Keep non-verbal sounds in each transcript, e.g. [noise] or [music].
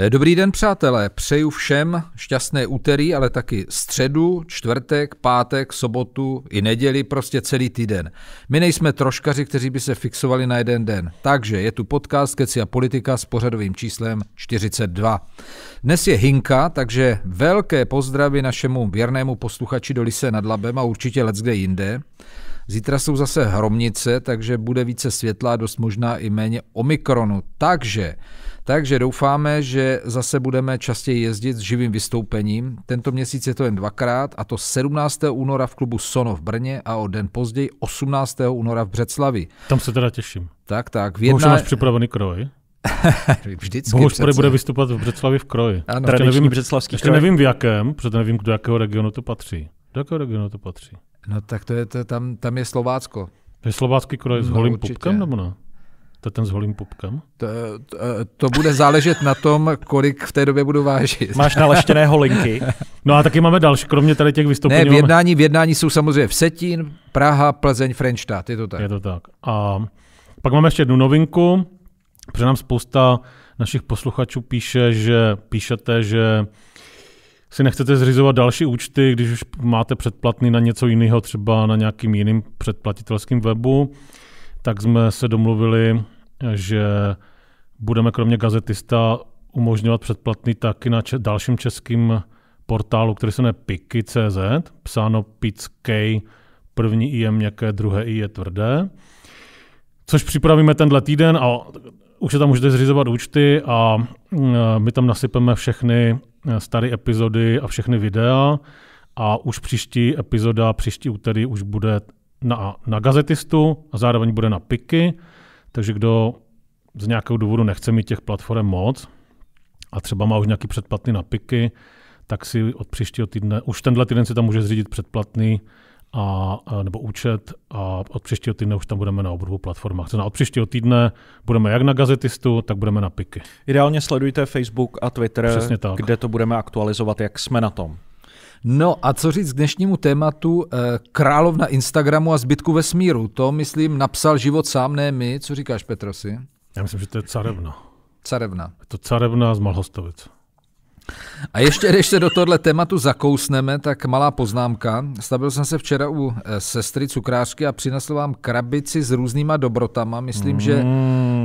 Eh, dobrý den, přátelé. Přeju všem šťastné úterý, ale taky středu, čtvrtek, pátek, sobotu i neděli, prostě celý týden. My nejsme troškaři, kteří by se fixovali na jeden den. Takže je tu podcast Keci a politika s pořadovým číslem 42. Dnes je Hinka, takže velké pozdravy našemu věrnému posluchači do Lise nad Labem a určitě let kde jinde. Zítra jsou zase hromnice, takže bude více světla a dost možná i méně omikronu. Takže takže doufáme, že zase budeme častěji jezdit s živým vystoupením. Tento měsíc je to jen dvakrát, a to 17. února v klubu Sono v Brně a o den později 18. února v Břeclavi. Tam se teda těším. Tak, tak. V jedna... máš připravený kroj. [laughs] Vždycky. Bohuž tady bude vystupovat v Břeclavi v kroji. Ano. Ještě nevím, břeclavský ještě kroj. nevím v jakém, protože nevím, do jakého regionu to patří. Do jakého regionu to patří? No tak to je, to, tam, tam je Slovácko. je slovácký kroj no, s holým určitě. pupkem nebo ne? To ten s holým pupkem? To, to, to bude záležet na tom, kolik v té době budu vážit. Máš naleštěné holinky. [laughs] No a taky máme další, kromě tady těch vystoupení. Ne, v jednání, v jednání jsou samozřejmě Vsetín, Praha, Plzeň, Frenštát, je to tak. Je to tak. A pak máme ještě jednu novinku, protože nám spousta našich posluchačů píše, že píšete, že si nechcete zřizovat další účty, když už máte předplatný na něco jiného, třeba na nějakým jiným předplatitelským webu tak jsme se domluvili, že budeme kromě Gazetista umožňovat předplatný taky na če- dalším českým portálu, který se jmenuje piky.cz, psáno pickej, první i je měkké, druhé i je tvrdé, což připravíme tenhle týden a už se tam můžete zřizovat účty a mm, my tam nasypeme všechny eh, staré epizody a všechny videa a už příští epizoda, příští úterý už bude na, na gazetistu a zároveň bude na piky, takže kdo z nějakého důvodu nechce mít těch platform moc a třeba má už nějaký předplatný na piky, tak si od příštího týdne, už tenhle týden si tam může zřídit předplatný a, nebo účet a od příštího týdne už tam budeme na obou dvou platformách. na od příštího týdne budeme jak na Gazetistu, tak budeme na Piky. Ideálně sledujte Facebook a Twitter, tak. kde to budeme aktualizovat, jak jsme na tom. No a co říct k dnešnímu tématu eh, královna Instagramu a zbytku vesmíru. To, myslím, napsal život sám, ne my. Co říkáš, Petrosi? Já myslím, že to je carevna. Carevna. Je to carevna z Malhostovic. A ještě, když se do tohle tématu zakousneme, tak malá poznámka. Stavil jsem se včera u eh, sestry cukrářky a přinesl vám krabici s různýma dobrotama. Myslím, mm. že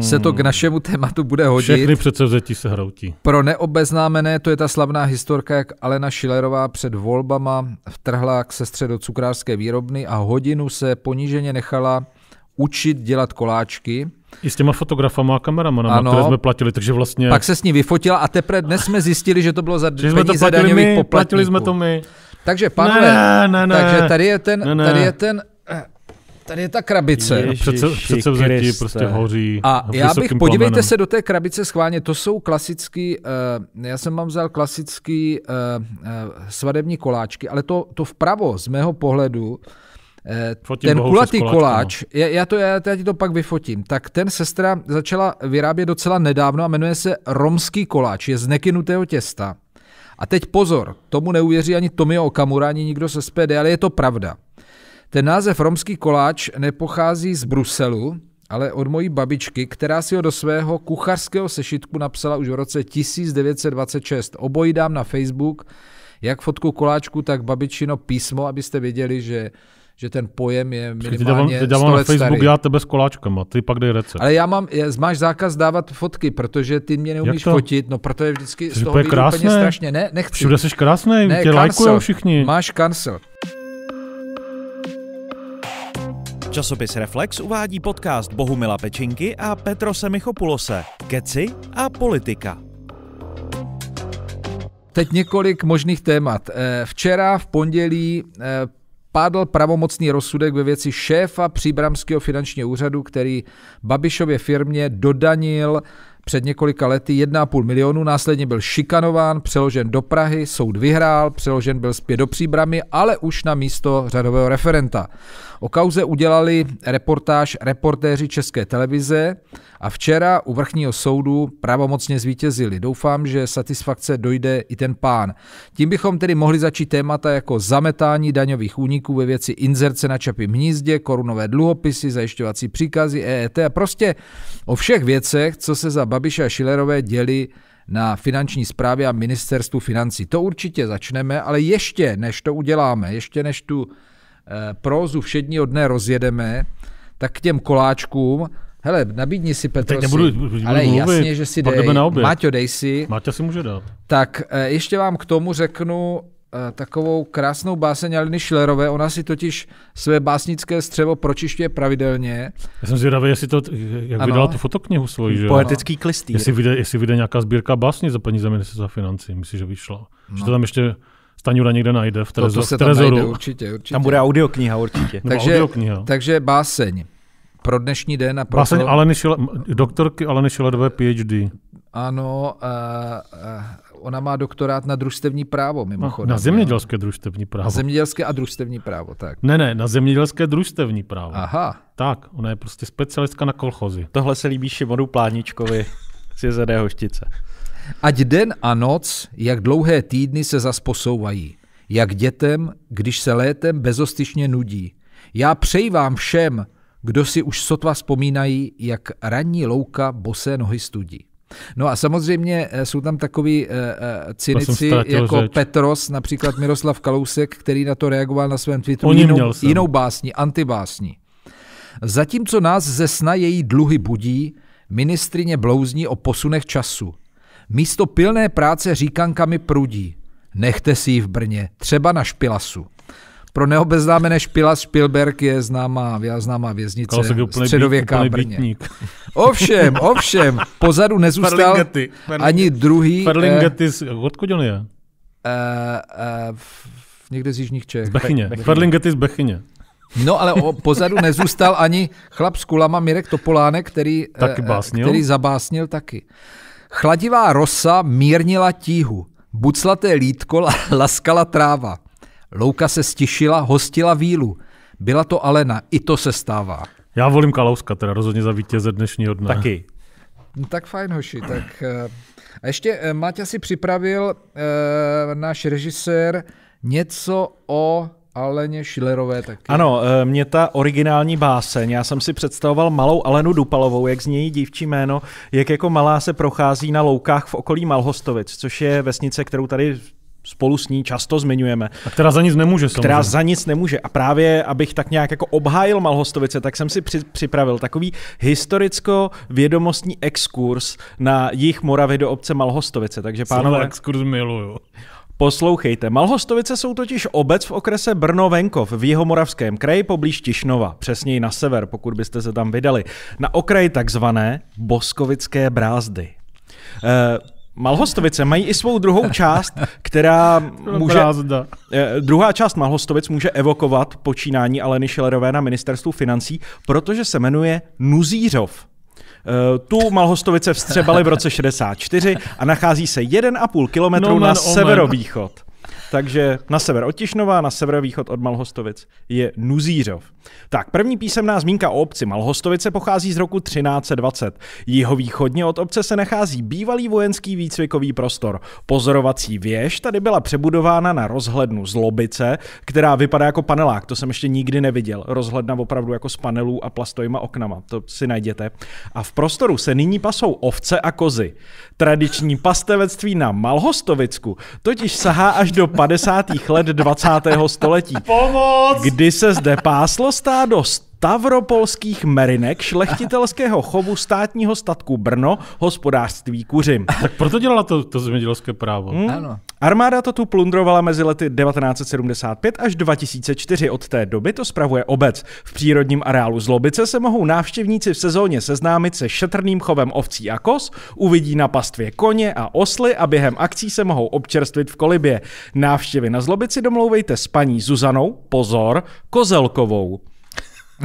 se to k našemu tématu bude hodit. Všechny předsevzetí se hroutí. Pro neobeznámené to je ta slavná historka, jak Alena Šilerová před volbama vtrhla k sestře do cukrářské výrobny a hodinu se poníženě nechala učit dělat koláčky. I s těma fotografama a kameramanama, ano, které jsme platili, takže vlastně... Pak se s ní vyfotila a teprve dnes jsme zistili, že to bylo za že peníze jsme to daňových my, Platili jsme to my. Takže Pavle, ne, ne, ne, takže tady je ten, ne, ne. tady je ten Tady je ta krabice. Ježiši přece, přece vzetí prostě hoří. A já bych, podívejte plamenem. se do té krabice schválně, to jsou klasický, uh, já jsem vám vzal klasický uh, uh, svadební koláčky, ale to, to vpravo z mého pohledu Fotím ten kulatý koláč, no. já, já, to, já, já ti to pak vyfotím, tak ten sestra začala vyrábět docela nedávno a jmenuje se romský koláč, je z nekynutého těsta. A teď pozor, tomu neuvěří ani Tomio Okamura, ani nikdo se SPD, ale je to pravda. Ten název romský koláč nepochází z Bruselu, ale od mojí babičky, která si ho do svého kuchařského sešitku napsala už v roce 1926. Obojí dám na Facebook, jak fotku koláčku, tak babičino písmo, abyste věděli, že že ten pojem je minimálně Ty dávám na Facebook, starý. já tebe s koláčkama, ty pak dej recept. Ale já mám, já, máš zákaz dávat fotky, protože ty mě neumíš fotit, no protože vždycky Jsi z toho krásné. úplně strašně. Ne, nechci. Všude jsi krásný, ne, tě lajkujou všichni. Máš cancel. Časopis Reflex uvádí podcast Bohumila Pečinky a Petrose Semichopulose. Keci a politika. Teď několik možných témat. Eh, včera v pondělí eh, padl pravomocný rozsudek ve věci šéfa příbramského finančního úřadu, který Babišově firmě dodanil před několika lety 1,5 milionu, následně byl šikanován, přeložen do Prahy, soud vyhrál, přeložen byl zpět do Příbramy, ale už na místo řadového referenta. O kauze udělali reportáž reportéři České televize a včera u vrchního soudu pravomocně zvítězili. Doufám, že satisfakce dojde i ten pán. Tím bychom tedy mohli začít témata jako zametání daňových úniků ve věci inzerce na čapy hnízdě, korunové dluhopisy, zajišťovací příkazy, EET a prostě o všech věcech, co se za Babiše a Šilerové děli na finanční správě a ministerstvu financí. To určitě začneme, ale ještě než to uděláme, ještě než tu eh, prózu všedního dne rozjedeme, tak k těm koláčkům Hele, nabídni si Petrosi, teď nebudu, ale mluvit, jasně, že si dej, na oběd. Maťo dej si. Maťa si může dát. Tak eh, ještě vám k tomu řeknu eh, takovou krásnou báseň Aliny Šlerové. Ona si totiž své básnické střevo pročišťuje pravidelně. Já jsem zvědavý, jestli to, jak ano. vydala tu fotoknihu svoji, že? Poetický klistýr. Jestli vyjde, jestli vyjde nějaká sbírka básnic za peníze za financí, myslím, že vyšla. No. Že to tam ještě Staňura někde najde v, trezo, to, to se v trezoru. Tam, najde, určitě, určitě. tam bude audiokniha určitě. Takže, audiokniha. takže báseň pro dnešní den a pro Báseň vlastně to... Aleny Šile, doktorky Aleny Šiledové PhD. Ano, uh, uh, ona má doktorát na družstevní právo, no, mimochodem. Na, na zemědělské družstevní právo. Na zemědělské a družstevní právo, tak. Ne, ne, na zemědělské družstevní právo. Aha. Tak, ona je prostě specialistka na kolchozy. Tohle se líbí Šimonu Pláničkovi z JZD Hoštice. Ať den a noc, jak dlouhé týdny se zas posouvají, jak dětem, když se létem bezostyšně nudí. Já přeji vám všem, kdo si už sotva vzpomínají, jak ranní louka bosé nohy studí. No a samozřejmě eh, jsou tam takový uh, eh, eh, cynici jako řeč. Petros, například Miroslav Kalousek, který na to reagoval na svém Twitteru jinou, jinou básní, antibásní. Zatímco nás ze sna její dluhy budí, ministrině blouzní o posunech času. Místo pilné práce říkankami prudí. Nechte si ji v Brně, třeba na špilasu. Pro neobeznámené špila Spielberg je známá, známá věznice úplný středověká úplný Brně. Bytník. Ovšem, [laughs] ovšem, pozadu nezůstal Farlingety, Farlingety. ani druhý... Farlingety, eh, odkud on je? Eh, eh, někde z jižních Čech. Z Bechyně. Bechyně. Farlingety z Bechyně. No ale o, pozadu nezůstal ani chlap s kulama Mirek Topolánek, který, eh, taky básnil. který zabásnil taky. Chladivá rosa mírnila tíhu, buclaté lítko laskala tráva. Louka se stišila, hostila vílu. Byla to Alena, i to se stává. Já volím Kalouska, teda rozhodně za vítěze dnešního dne. Taky. No, tak fajn, hoši. Tak, eh, a ještě eh, Maťa si připravil e, náš režisér něco o Aleně Šilerové taky. Ano, mě ta originální báseň, já jsem si představoval malou Alenu Dupalovou, jak z něj dívčí jméno, jak jako malá se prochází na loukách v okolí Malhostovic, což je vesnice, kterou tady spolu s ní často zmiňujeme. A která za nic nemůže, samozřejmě. Která za nic nemůže. A právě, abych tak nějak jako obhájil Malhostovice, tak jsem si při, připravil takový historicko-vědomostní exkurs na jich Moravy do obce Malhostovice. Takže pánové... Sám exkurs miluju. Poslouchejte, Malhostovice jsou totiž obec v okrese Brno-Venkov v jihomoravském kraji poblíž Tišnova, přesněji na sever, pokud byste se tam vydali, na okraji takzvané Boskovické brázdy. Eh, Malhostovice mají i svou druhou část, která může... Eh, druhá část Malhostovic může evokovat počínání Aleny Šelerové na ministerstvu financí, protože se jmenuje Nuzířov. Eh, tu Malhostovice vstřebali v roce 64 a nachází se 1,5 kilometru no na severovýchod. Takže na sever od Tišnova, na severovýchod od Malhostovic je Nuzířov. Tak, první písemná zmínka o obci Malhostovice pochází z roku 1320. Jihovýchodně od obce se nachází bývalý vojenský výcvikový prostor. Pozorovací věž tady byla přebudována na rozhlednu z Lobice, která vypadá jako panelák, to jsem ještě nikdy neviděl. Rozhledna opravdu jako z panelů a plastovýma oknama, to si najděte. A v prostoru se nyní pasou ovce a kozy. Tradiční pastevectví na Malhostovicku totiž sahá až do 50. let 20. století. Pomoc! Kdy se zde páslo gostados. Tavropolských merinek, šlechtitelského chovu státního statku Brno, hospodářství kuřim. [laughs] Tak proto dělala to, to zemědělské právo. Hmm. Ano. Armáda to tu plundrovala mezi lety 1975 až 2004. Od té doby to spravuje obec. V přírodním areálu Zlobice se mohou návštěvníci v sezóně seznámit se šetrným chovem ovcí a kos, uvidí na pastvě koně a osly a během akcí se mohou občerstvit v kolibě. Návštěvy na Zlobici domlouvejte s paní Zuzanou, pozor, Kozelkovou.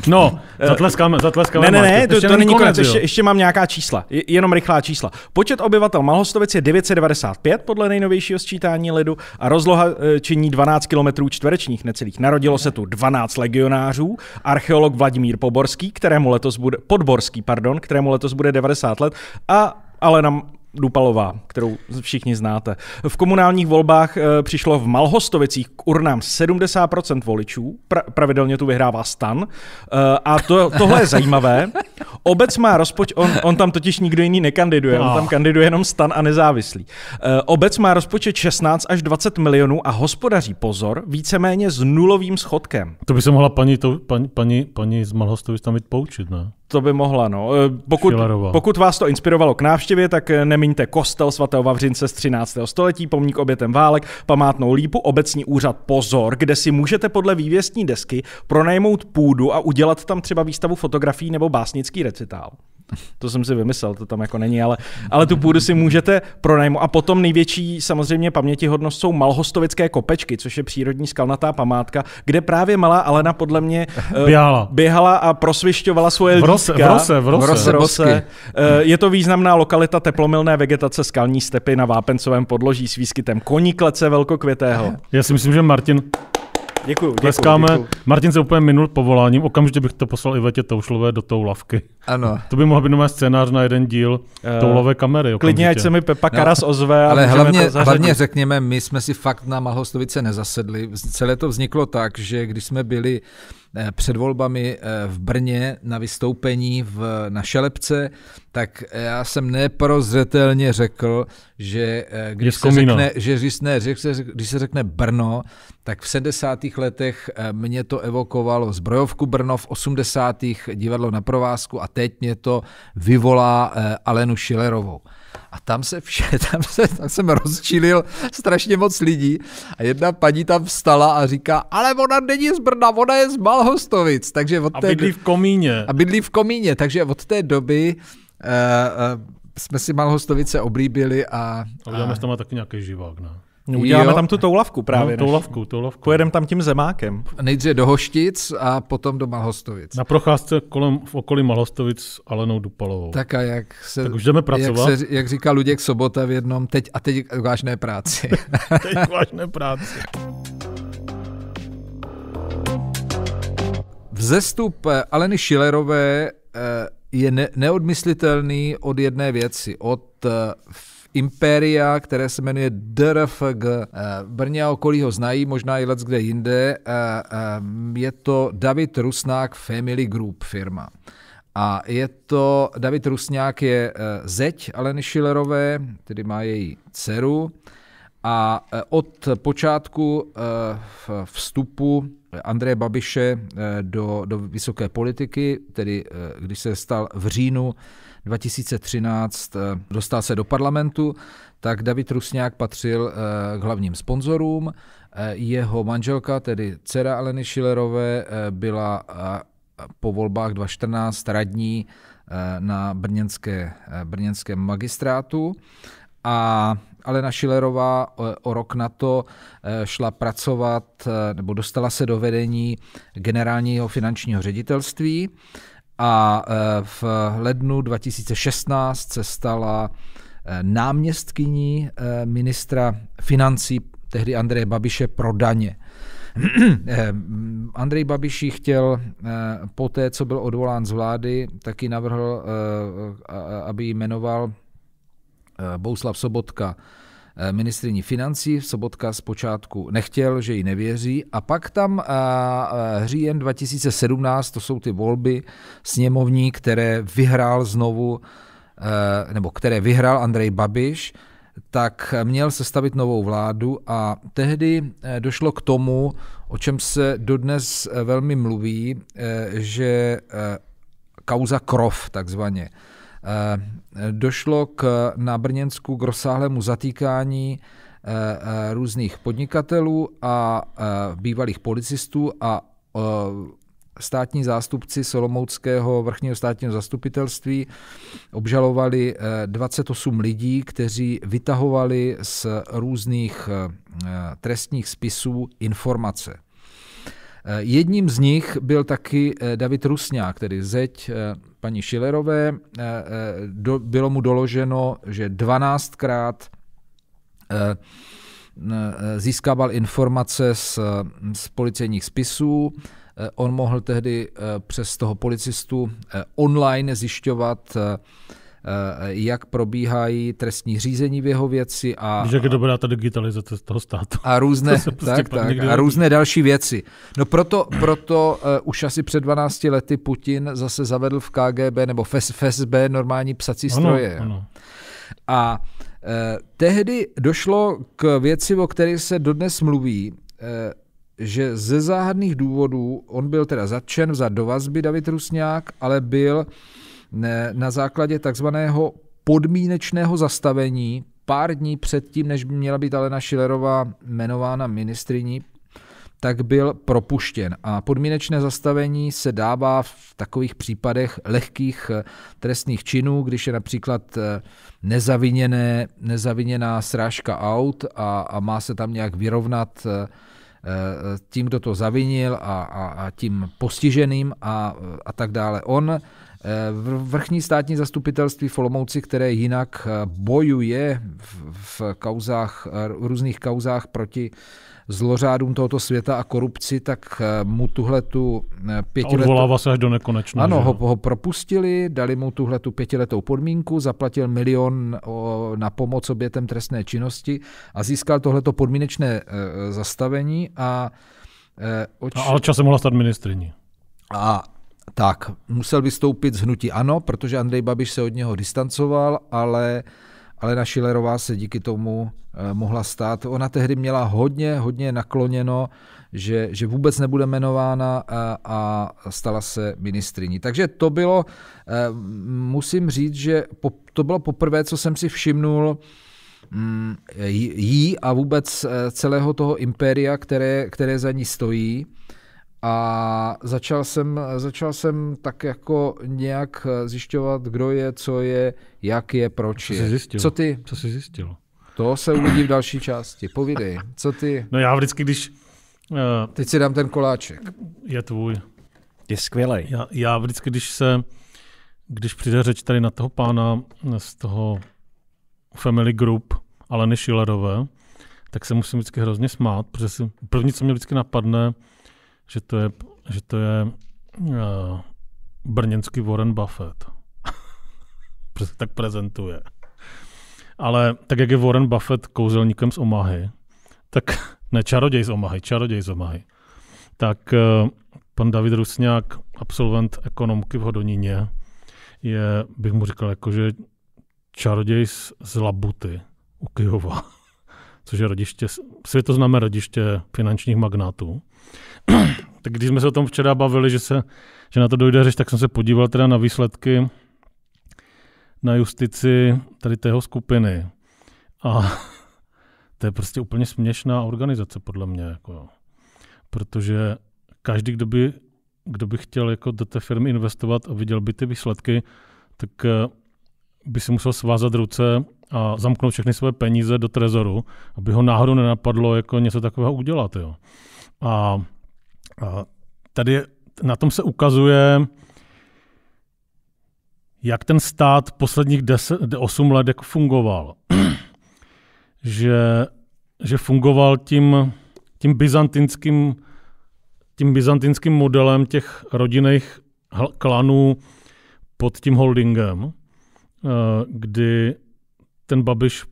No, zatleskáme, [laughs] eh, zatleskáme. Ne, ne, ne, to, to, to není konec, ještě, ještě mám nějaká čísla, jenom rychlá čísla. Počet obyvatel Malhostovic je 995 podle nejnovějšího sčítání lidu a rozloha eh, činí 12 km čtverečních necelých. Narodilo se tu 12 legionářů, archeolog Vladimír Poborský, kterému letos bude, Podborský, pardon, kterému letos bude 90 let a Alena Dupalová, kterou všichni znáte. V komunálních volbách eh, přišlo v Malhostovicích k urnám 70% voličů, pra, pravidelně tu vyhrává stan. Eh, a to, tohle je zajímavé. Obec má rozpočet, on, on tam totiž nikdo jiný nekandiduje, on tam no. kandiduje jenom stan a nezávislý. Eh, obec má rozpočet 16 až 20 milionů a hospodaří, pozor, víceméně s nulovým schodkem. To by se mohla paní, to, paní, paní, paní z Malhostovic tam jít poučit, ne? to by mohla, no. Eh, pokud, pokud vás to inspirovalo k návštěvě, tak eh, nemíňte kostel svatého Vavřince z 13. století, pomník obětem válek, památnou lípu, obecní úřad Pozor, kde si můžete podle vývěstní desky pronajmout půdu a udělat tam třeba výstavu fotografií nebo básnický recitál. To jsem si vymyslel, to tam jako není, ale, ale tu půdu si můžete pronajmout. A potom největší samozřejmě pamětihodnost jsou malhostovické kopečky, což je přírodní skalnatá památka, kde právě malá Alena podle mě eh, běhala, běhala a prosvišťovala svoje v rose, lítka. V rose, v rose. V rose, v rose. Eh, je to významná lokalita teplomilné vegetace skalní stepy na vápencovém podloží s výskytem koníklece velkokvětého. Já si myslím, že Martin Děkuju, Děkuju, děkuju. Martin se úplně minul povoláním, okamžitě bych to poslal i Vetě Toušlové do Toulavky. Ano. To by mohl být nový scénář na jeden díl uh, Toulové kamery. Okamžitě. Klidně, ať se mi Pepa no, Karas no, ozve. Ale hlavně, hlavně řekněme, my jsme si fakt na Malhostovice nezasedli. Celé to vzniklo tak, že když jsme byli Eh, před volbami eh, v Brně na vystoupení v, na Šelepce, tak eh, já jsem neprozřetelně řekl, že když se, řekne, že, když, ne, se, když se řekne Brno, tak v 70. letech mě to evokovalo zbrojovku Brno, v 80. divadlo na provázku a teď mě to vyvolá Alenu Šilerovou. A tam se, vše, [laughs] tam, se, tam jsem rozčilil strašně moc lidí a jedna paní tam vstala a říká, ale ona není z Brna, ona je z Malhostovic. Takže od a té, bydlí v Komíně. A bydlí v Komíně, takže od té doby uh, uh, jsme si Malhostovice oblíbili a... A uděláme a... tam taky nějaký živák, ne? No, uděláme jo. tam tu toulavku právě. No, toulavku, toulavku. Pojedeme tam tím zemákem. Nejdříve do Hoštic a potom do Malhostovic. Na procházce kolem, v okolí Malhostovic s Alenou Dupalovou. Tak a jak se, tak už jdeme pracovat. Jak, se, jak říká Luděk Sobota v jednom, teď a teď vážné práci. [laughs] teď vážné práci. Vzestup eh, Aleny Schillerové eh, je ne- neodmyslitelný od jedné věci, od eh, Imperia, které se jmenuje DRFG. Eh, Brně a okolí ho znají, možná i let kde jinde. Eh, eh, je to David Rusnák Family Group firma. A je to, David Rusňák je zeď Aleny Schillerové, tedy má její dceru. A od počátku vstupu Andreje Babiše do, do vysoké politiky, tedy když se stal v říjnu 2013 eh, dostal se do parlamentu, tak David Rusňák patřil eh, k hlavním sponzorům. Eh, jeho manželka, tedy dcera Aleny Schillerové, byla po volbách 2014 radní na brněnské, brněnském magistrátu a Alena Šilerová o rok na to šla pracovat nebo dostala se do vedení generálního finančního ředitelství a eh, v lednu 2016 se stala eh, náměstkyní eh, ministra financí tehdy Andreje Babiše pro daně. [clears throat] Andrej Babiš chtěl po té, co byl odvolán z vlády, taky navrhl, aby jmenoval Bouslav Sobotka Eh, ministriní financí. Sobotka zpočátku nechtěl, že ji nevěří a pak tam hříjen eh, eh, 2017, to jsou ty volby sněmovní, které vyhrál znovu, nebo které vyhrál Andrej Babiš, tak měl sestavit novou vládu a tehdy došlo k tomu, o čem se dodnes velmi mluví, že kauza krov takzvaně, Eh, došlo k, na Brněnsku k rozsáhlému zatýkání eh, eh, různých podnikatelů a bývalých policistů a státní zástupci Solomouckého vrchního státního zastupitelství obžalovali 28 lidí, kteří vytahovali z různých trestních spisů informace. Eh, jedním z nich byl taky eh, David Rusňák, tedy zeď eh, paní Šilerové. Bylo mu doloženo, že 12krát získával informace z, z policejních spisů. On mohl tehdy přes toho policistu online zjišťovat Eh, jak probíhají trestní řízení v jeho věci. A, Víš, jak je dobrá ta digitalizace z toho státu. A různé, [laughs] prostě tak, tak, a různé další věci. No proto, proto uh, už asi před 12 lety Putin zase zavedl v KGB nebo FSB normální psací stroje. Ano, ano. A uh, tehdy došlo k věci, o které se dodnes mluví, uh, že ze záhadných důvodů on byl teda zatčen, za do vazby David Rusňák, ale byl na základě takzvaného podmínečného zastavení pár dní předtím, než by měla být Alena Šilerová jmenována ministriní, tak byl propuštěn. A podmínečné zastavení se dává v takových případech lehkých eh, trestných činů, když je například eh, nezaviněné, nezaviněná srážka aut a, a má se tam nějak vyrovnat eh, tím, kdo to zavinil a, a, a tím postiženým a, a tak dále. On Eh, vrchní státní zastupitelství v Olomouci, které jinak eh, bojuje v kauzách, eh, různých kauzách proti zlořádům tohoto světa a korupci, tak mu tuhle tu pětiletou... A se až do nekonečna. Ano, ho, ho, propustili, dali mu tuhle tu pětiletou podmínku, zaplatil milion na pomoc obětem trestné činnosti a získal tohleto podmínečné zastavení a... E, oč... A ale časem mohla stát ministriní. A tak musel vystoupit z hnutí ANO, protože Andrej Babiš se od něho distancoval, ale Alena Šilerová se díky tomu eh, mohla stát. Ona tehdy měla hodně, hodně nakloněno, že, že vůbec nebude jmenována a, a stala se ministriní. Takže to bylo, eh, musím říct, že po, to bylo poprvé, co jsem si všimnul, mm, jí a vůbec eh, celého toho impéria, které, které za ní stojí. A začal jsem, začal jsem tak jako nějak eh, zjišťovat, kdo je, co je, jak je, proč co je. zjistil? Co ty? Co jsi zjistil? To se uvidí v další části. Povídej, co ty? No já vždycky, když... Uh, Teď si dám ten koláček. Je tvůj. Je skvělý. Já, já vždycky, když se, když přijde řeč tady na toho pána eh, z toho Family Group, ale Šilerové, tak se musím vždycky hrozně smát, protože si, první, co mě vždycky napadne, že to je, že to je uh, brněnský Warren Buffett. [laughs] tak prezentuje. Ale tak, jak je Warren Buffett kouzelníkem z Omahy, tak [laughs] ne, čaroděj z Omahy, čaroděj z Omahy, tak uh, pan David Rusňák, absolvent ekonomky v Hodonině, je, bych mu říkal, jakože čaroděj z, z Labuty u Kyjova, [laughs] což je rodiště, světoznáme rodiště finančních magnátů tak když jsme se o tom včera bavili, že, se, že na to dojde řeš, tak jsem se podíval teda na výsledky na justici tady tého skupiny. A to je prostě úplně směšná organizace, podle mě. Jako, protože každý, kdo by, kdo by chtěl jako do té firmy investovat a viděl by ty výsledky, tak eh, by si musel svázat ruce a zamknout všechny své peníze do trezoru, aby ho náhodou nenapadlo jako něco takového udělat. Jo. A, a tady na tom se ukazuje, jak ten stát posledních 8 let jako fungoval. [clears throat] že, že fungoval tím, tím byzantinským tím byzantinským modelem těch rodinných klanů pod tím holdingem, eh, kdy ten Babiš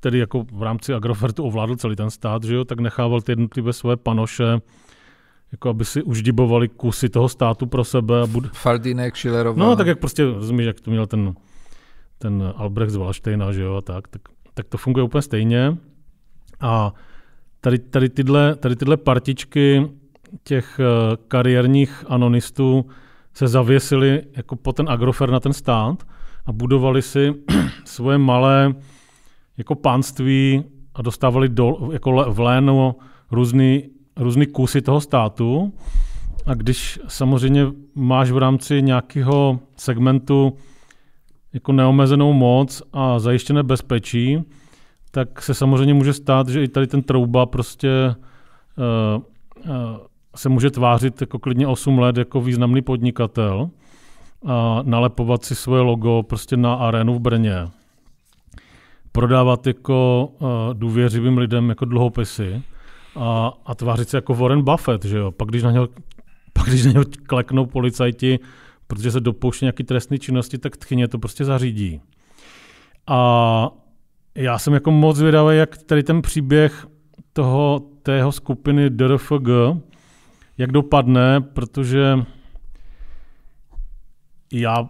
který jako v rámci Agrofertu ovládl celý ten stát, že jo, tak nechával ty jednotlivé své panoše jako aby si uždibovali kusy toho státu pro sebe. A bud... Faldinek, Schillerová. No, tak jak prostě, rozumíš, jak to měl ten, ten Albrecht z Valštejna, že jo, a tak, tak, tak to funguje úplně stejně. A tady, tady, tyhle, tady tyhle partičky těch eh, kariérních anonistů se zavěsili jako po ten agrofer na ten stát a budovali si [clears throat] svoje malé jako panství a dostávali do, jako v lénu různý, různý kusy toho státu. A když samozřejmě máš v rámci nějakého segmentu jako neomezenou moc a zajištěné bezpečí, tak se samozřejmě může stát, že i tady ten trouba prostě uh, uh, se může tvářit jako klidně 8 let jako významný podnikatel a nalepovat si svoje logo prostě na arénu v Brně prodávat jako uh, důvěřivým lidem jako dluhopisy a, a tvářit se jako Warren Buffett, že jo? Pak když na něho, [laughs] pak když na něho kleknou policajti, protože se dopouští nějaký trestný činnosti, tak tchyně to prostě zařídí. A já jsem jako moc vydavý, jak tady ten příběh toho, tého skupiny DRFG, jak dopadne, protože já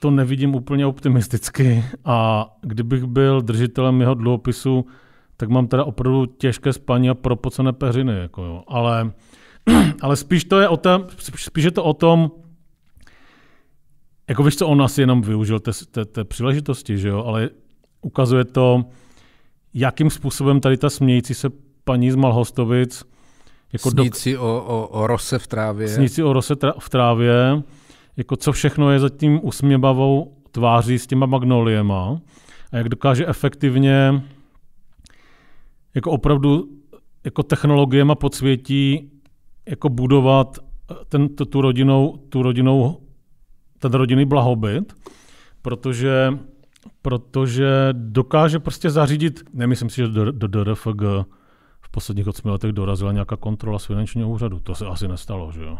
to nevidím úplně optimisticky a kdybych byl držitelem jeho dluhopisu, tak mám teda opravdu těžké spaní a propocené peřiny. Jako jo. Ale, [clears throat] ale spíš, to je o tom, spíš je to o tom, jako víš co, on asi jenom využil té, té, té příležitosti, že jo? ale ukazuje to, jakým způsobem tady ta smějící se paní z Malhostovic jako sníci dok- o, o, o rose v trávě. Snící o rose tra- v trávě jako co všechno je za tím usměbavou tváří s těma magnoliema a jak dokáže efektivně jako opravdu jako technologiema podsvětí jako budovat eh, ten, tu, tu, rodinou, tu rodinou, ten rodinný blahobyt, protože, protože dokáže prostě zařídit, nemyslím si, že do, do do DRFG v posledních 8 letech dorazila nějaká kontrola z finančního úřadu, to se asi nestalo, že jo.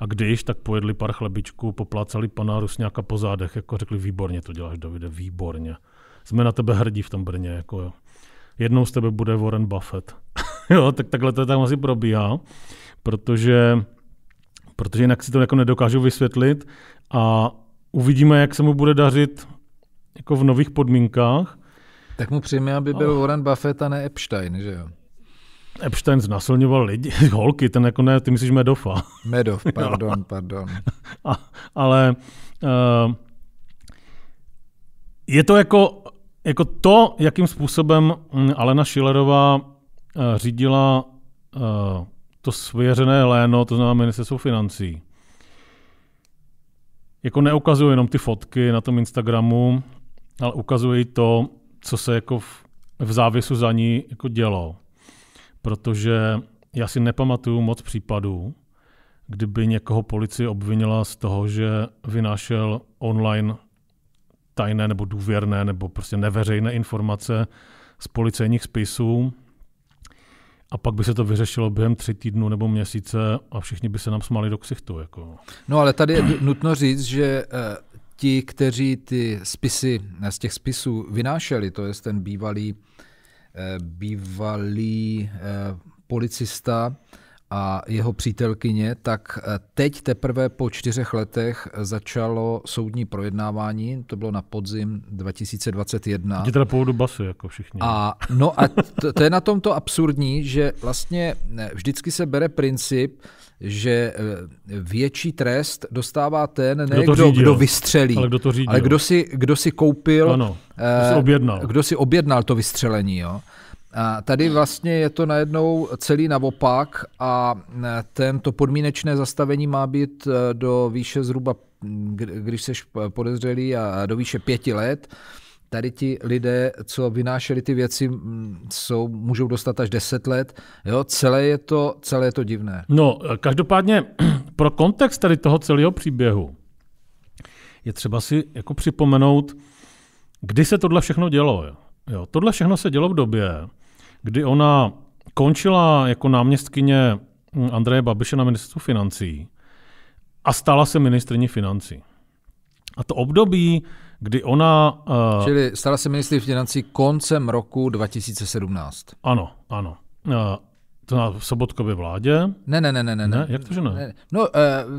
A když, tak pojedli pár chlebičků, poplácali pana Rusňáka po zádech, jako řekli, výborně to děláš, Davide, výborně. Jsme na tebe hrdí v tom Brně, jako jo. Jednou z tebe bude Warren Buffett. [laughs] jo, tak takhle to tam asi probíhá, protože, protože jinak si to jako nedokážu vysvětlit a uvidíme, jak se mu bude dařit jako v nových podmínkách. Tak mu přijme, aby byl oh. Warren Buffett a ne Epstein, že jo? Epstein znasilňoval lidi, [laughs] holky, ten jako ne, ty myslíš Medofa. Medov, [laughs] pardon, pardon. A, ale uh, je to jako, jako to, jakým způsobem hm, Alena Schillerová uh, řídila uh, to svěřené léno, to znamená ministerstvo financí. Jako neukazuje jenom ty fotky na tom Instagramu, ale ukazuje i to, co se jako v, v závěsu za ní jako dělo protože já si nepamatuju moc případů, kdyby někoho policie obvinila z toho, že vynášel online tajné nebo důvěrné nebo prostě neveřejné informace z policejních spisů a pak by se to vyřešilo během tři týdnů nebo měsíce a všichni by se nám smáli do ksichtu. Jako. No ale tady je nutno říct, že eh, ti, kteří ty spisy eh, z těch spisů vynášeli, to je ten bývalý bývalý eh, policista a jeho přítelkyně, tak eh, teď teprve po čtyřech letech začalo soudní projednávání, to bylo na podzim 2021. teda původu basu, jako všichni. A, no a to, to je na tom to absurdní, že vlastně vždycky se bere princip, že eh, větší trest dostává ten, ne kdo, to kdo, kdo vystřelí, ale kdo, to ale kdo si, kdo si koupil, ano, kdo, eh, si objednal. kdo si objednal to vystřelení. Jo? A tady vlastně je to najednou celý naopak a eh, tento podmínečné zastavení má být do výše zhruba, když seš podezřelý, a do výše pěti let tady ti lidé, co vynášeli ty věci, jsou, můžou dostat až 10 let. Jo, celé je to, celé je to divné. No, každopádně [clears throat] pro kontext tady toho celého příběhu je třeba si jako připomenout, kdy se tohle všechno dělo. Jo, tohle všechno se dělo v době, kdy ona končila jako náměstkyně hm, Andreje Babiše na ministerstvu financí a stala se ministrní financí. A to období kdy ona... Uh, Čili stala se ministry financí koncem roku 2017. Ano, ano. Uh, to na Sobotkově vládě? Ne, ne, ne, ne, ne. ne? Jak to, že ne? ne. No, uh,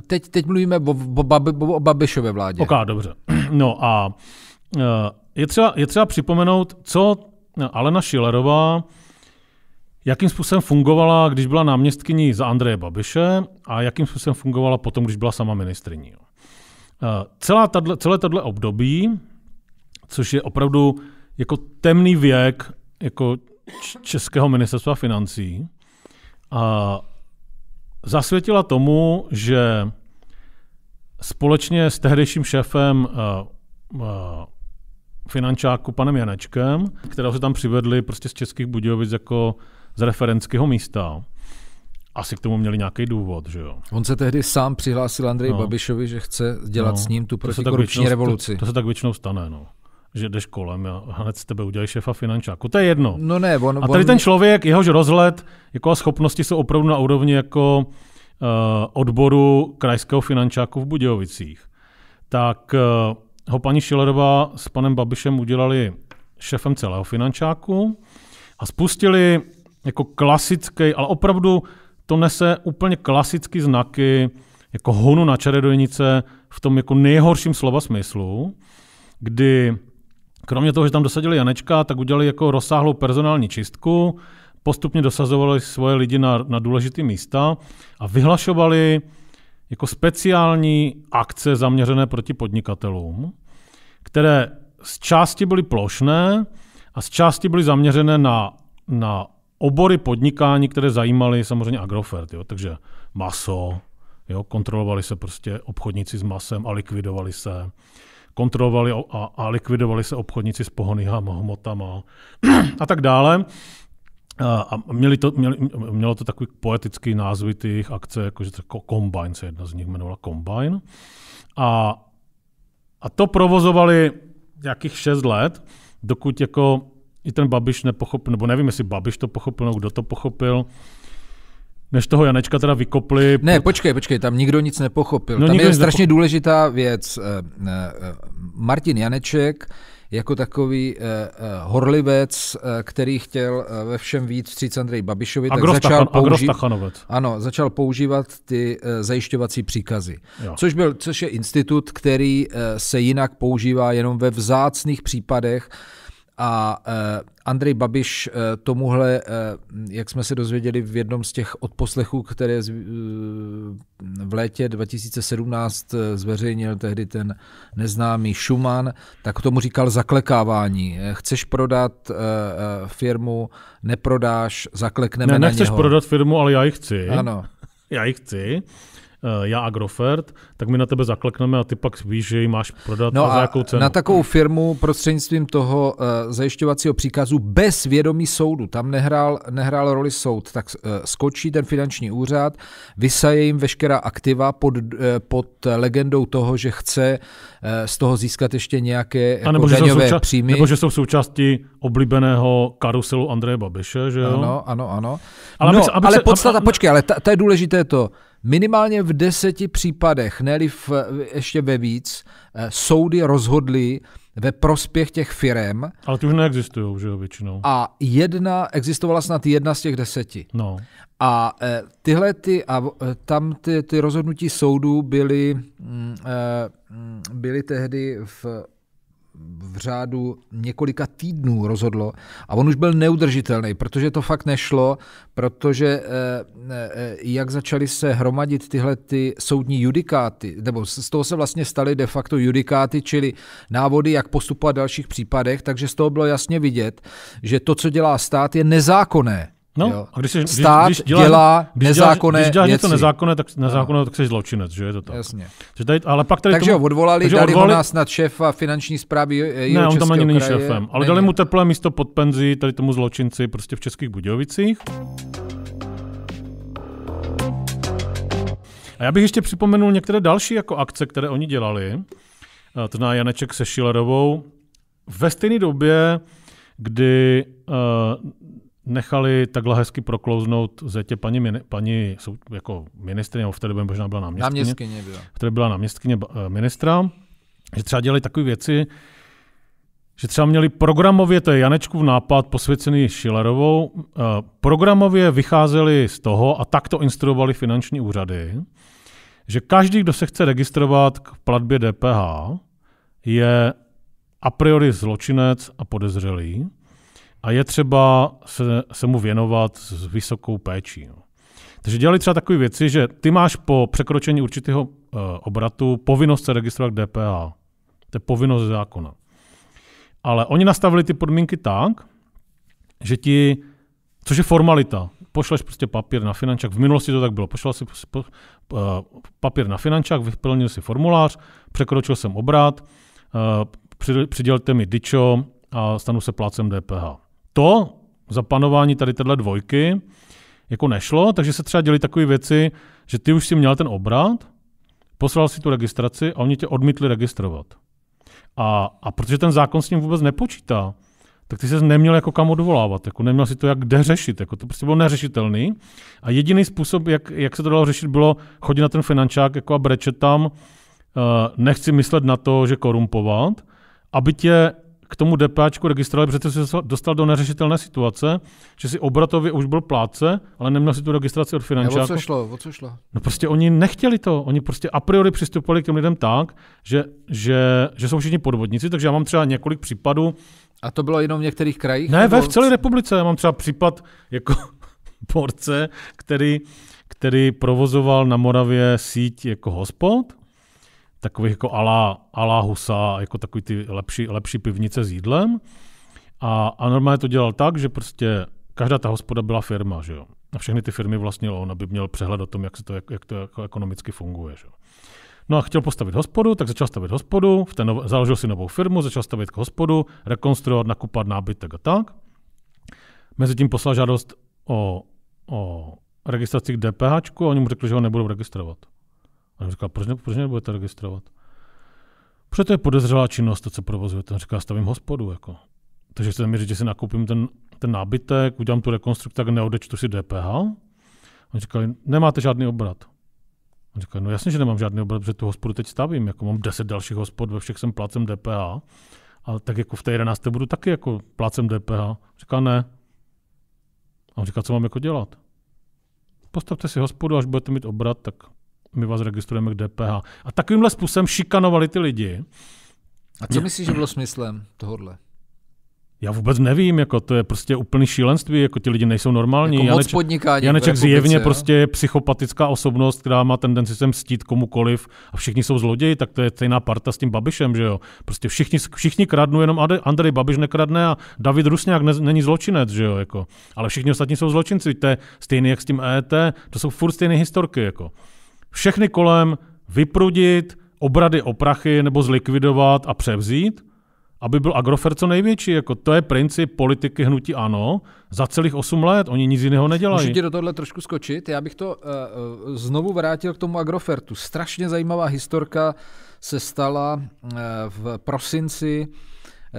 teď, teď mluvíme o, o, o Babišově vládě. Ok, dobře. [clears throat] No a uh, je třeba, je třeba připomenout, co Alena Šilerová, jakým způsobem fungovala, když byla náměstkyní za Andreje Babiše a jakým způsobem fungovala potom, když byla sama ministriní. Eh, celá tato, celé tohle období, což je opravdu jako temný věk jako Českého ministerstva financí, a zasvětila tomu, že společně s tehdejším šéfem eh, eh, finančáku panem Janečkem, kterého se tam přivedli prostě z Českých Budějovic jako z referenckého místa, asi k tomu měli nějaký důvod, že jo. On se tehdy sám přihlásil Andrej no. Babišovi, že chce dělat no. s ním tu protikorupční revoluci. To, to se tak většinou stane, no že jdeš kolem a hned z tebe udělají šefa finančáku. To je jedno. No ne, on, a tady on... ten člověk, jehož rozhled jako a schopnosti jsou opravdu na úrovni jako uh, odboru krajského finančáku v Budějovicích, tak uh, ho paní Šilerová s panem Babišem udělali šefem celého finančáku a spustili jako klasický, ale opravdu to nese úplně klasické znaky jako honu na čaredojnice v tom jako nejhorším slova smyslu, kdy kromě toho, že tam dosadili Janečka, tak udělali jako rozsáhlou personální čistku, postupně dosazovali svoje lidi na, na důležité místa a vyhlašovali jako speciální akce zaměřené proti podnikatelům, které z části byly plošné a z části byly zaměřené na, na obory podnikání, které zajímaly samozřejmě Agrofert. Jo? Takže maso, jo? kontrolovali se prostě obchodníci s masem a likvidovali se. Kontrolovali a, a likvidovali se obchodníci s pohonýhama, hmotama [clears throat] a tak dále. A měli to, měli, mělo to takový poetický názvy těch akce, jakože Combine se jedna z nich jmenovala Combine. A, a to provozovali jakých 6 let, dokud jako i ten Babiš nepochopil, nebo nevím, jestli Babiš to pochopil, nebo kdo to pochopil, než toho Janečka teda vykopli. Ne, počkej, počkej, tam nikdo nic nepochopil. No, tam je strašně nepochopil. důležitá věc. Eh, eh, Martin Janeček jako takový eh, horlivec, který chtěl ve všem víc vstříc Andrej Babišovi, tak začal, použi- ano, začal používat ty zajišťovací příkazy. Jo. Což, byl, což je institut, který se jinak používá jenom ve vzácných případech, a eh, Andrej Babiš eh, tomuhle, eh, jak jsme se dozvěděli v jednom z těch odposlechů, které v létě 2017 zveřejnil tehdy ten neznámý Schumann, tak tomu říkal zaklekávání. Chceš prodat firmu, neprodáš, zaklekneme ne, na něho. Nechceš prodat firmu, ale já ji chci. Ano. Já ji chci. Eh, já Agrofert, tak my na tebe zaklekneme a ty pak víš, že ji máš prodat no a za jakou cenu. Na takovou firmu prostřednictvím toho uh, zajišťovacího příkazu bez vědomí soudu, tam nehrál, nehrál roli soud, tak uh, skočí ten finanční úřad, vysaje jim veškerá aktiva pod, uh, pod legendou toho, že chce uh, z toho získat ještě nějaké jako a nebo, jako že daňové souča- příjmy. Nebo že jsou součástí oblíbeného karuselu Andreje Babiše, že jo? Ano, ano, ano. Ale, no, abych, abych ale se, podstata, abych, počkej, ale to je důležité to, minimálně v deseti případech, ne v, ještě ve víc, eh, soudy rozhodly ve prospěch těch firm. Ale ty už neexistují, že jo, většinou. A jedna, existovala snad jedna z těch deseti. No. A eh, tyhle ty, a eh, tam ty, ty rozhodnutí soudů byly, mm, mm, byly tehdy v v řádu několika týdnů rozhodlo a on už byl neudržitelný, protože to fakt nešlo, protože eh, eh, jak začaly se hromadit tyhle ty soudní judikáty, nebo z toho se vlastně staly de facto judikáty, čili návody, jak postupovat v dalších případech, takže z toho bylo jasně vidět, že to, co dělá stát, je nezákonné. No, jo. a když, jsi, Stát když, dělá, dělá když nezákonné dělá, Když dělá něco nezákonné, tak no. nezákonné, no. tak jsi zločinec, že je to tak. Jasně. Že tady, ale pak tady takže tomu, ho odvolali, takže dali odvolali, ho nás nad šéfa finanční zprávy Ne, on tam ani není šéfem, ale není. dali mu teplé místo pod penzí tady tomu zločinci prostě v Českých Budějovicích. A já bych ještě připomenul některé další jako akce, které oni dělali. Eh, to zná Janeček se Šilerovou. Ve stejné době, kdy uh, nechali takhle hezky proklouznout zetě paní, paní jako ministrině, v té době možná byla náměstkyně. Náměstkyně byla. Která byla náměstkyně eh, ministra, že třeba dělali takové věci, že třeba měli programově, to je Janečkův nápad posvěcený Schillerovou, eh, programově vycházeli z toho a tak to instruovali finanční úřady, že každý, kdo se chce registrovat k platbě DPH, je a priori zločinec a podezřelý, a je třeba se, se mu věnovat s vysokou péčí. No. Takže dělali třeba takové věci, že ty máš po překročení určitého uh, obratu povinnost se registrovat k DPH. To je povinnost ze zákona. Ale oni nastavili ty podmínky tak, že ti, což je formalita, pošleš prostě papír na finančák, v minulosti to tak bylo, pošlel si po, uh, eh, papír na finančák, vyplnil si formulář, překročil jsem obrat, uh, přidělte mi dičo a stanu se plácem DPH to za panování tady téhle dvojky jako nešlo, takže se třeba děli takové věci, že ty už si měl ten obrat, poslal si tu registraci a oni tě odmítli registrovat. A, a protože ten zákon s ním vůbec nepočítá, tak ty se neměl jako kam odvolávat, jako neměl si to jak kde řešit, jako to prostě bylo neřešitelný. A jediný způsob, jak, jak se to dalo řešit, bylo chodit na ten finančák jako a brečet tam, uh, nechci myslet na to, že korumpovat, aby tě k tomu DPAčku registrovali, protože se dostal do neřešitelné situace, že si obratově už byl plátce, ale neměl si tu registraci od finančáku. O co šlo? O co šlo? No prostě oni nechtěli to. Oni prostě a priori přistupovali k těm lidem tak, že, že, že jsou všichni podvodníci, takže já mám třeba několik případů. A to bylo jenom v některých krajích? Ne, ve v celé republice. Já mám třeba případ jako [laughs] borce, který, který provozoval na Moravě síť jako hospod, takových jako ala, ala husa, jako takový ty lepší, lepší pivnice s jídlem. A, a normálně to dělal tak, že prostě každá ta hospoda byla firma, že jo. A všechny ty firmy vlastnil on, aby měl přehled o tom, jak, se to, jak, jak to jako ekonomicky funguje, že jo. No a chtěl postavit hospodu, tak začal stavit hospodu, v ten nov, založil si novou firmu, začal stavit k hospodu, rekonstruovat, nakupat nábytek a tak. Mezitím poslal žádost o, o registraci k DPH a oni mu řekli, že ho nebudou registrovat. A on říkal, proč, ne, proč nebudete registrovat? Protože to je podezřelá činnost, to, co provozujete. On říká, stavím hospodu. Jako. Takže chcete mi říct, že si nakoupím ten, ten nábytek, udělám tu rekonstrukci, tak neodečtu si DPH? On říkal, nemáte žádný obrat. On říkal, no jasně, že nemám žádný obrat, protože tu hospodu teď stavím. Jako mám 10 dalších hospod, ve všech jsem plácem DPH. A tak jako v té 11. budu taky jako plácem DPH. Říká, ne. A on říká, co mám jako dělat? Postavte si hospodu, až budete mít obrat, tak my vás registrujeme k DPH. A takovýmhle způsobem šikanovali ty lidi. A co myslíš, že bylo smyslem tohohle? Já vůbec nevím, jako to je prostě úplný šílenství, jako ti lidi nejsou normální. Jako Janeček, moc podnikání Janeček zjevně prostě je psychopatická osobnost, která má tendenci sem stít komukoliv a všichni jsou zloději, tak to je stejná parta s tím Babišem, že jo. Prostě všichni, všichni kradnou, jenom Andrej Babiš nekradne a David Rusňák ne, není zločinec, že jo, jako. Ale všichni ostatní jsou zločinci, to je stejný jak s tím EET, to jsou furt stejné historky, jako všechny kolem vyprudit, obrady o prachy nebo zlikvidovat a převzít, aby byl Agrofert co největší. Jako to je princip politiky hnutí ANO za celých 8 let. Oni nic jiného nedělají. Můžu ti do tohle trošku skočit? Já bych to uh, znovu vrátil k tomu Agrofertu. Strašně zajímavá historka se stala uh, v prosinci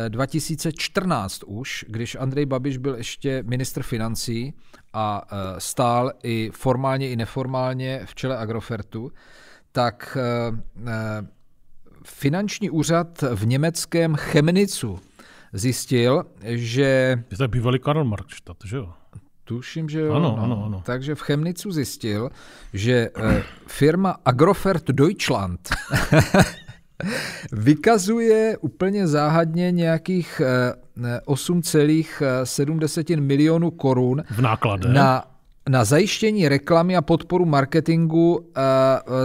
2014 eh, už, když Andrej Babiš byl ještě ministr financí a eh, stál i formálně, i neformálně v čele Agrofertu, tak eh, finanční úřad v německém Chemnicu zjistil, že... Je to bývalý Karl Marx, že jo? Tuším, že jo. Ano, no. ano, ano. Takže v Chemnicu zjistil, že firma Agrofert Deutschland [laughs] Vykazuje úplně záhadně nějakých 8,7 eh, eh, milionů korun v nákladech. na na zajištění reklamy a podporu marketingu uh,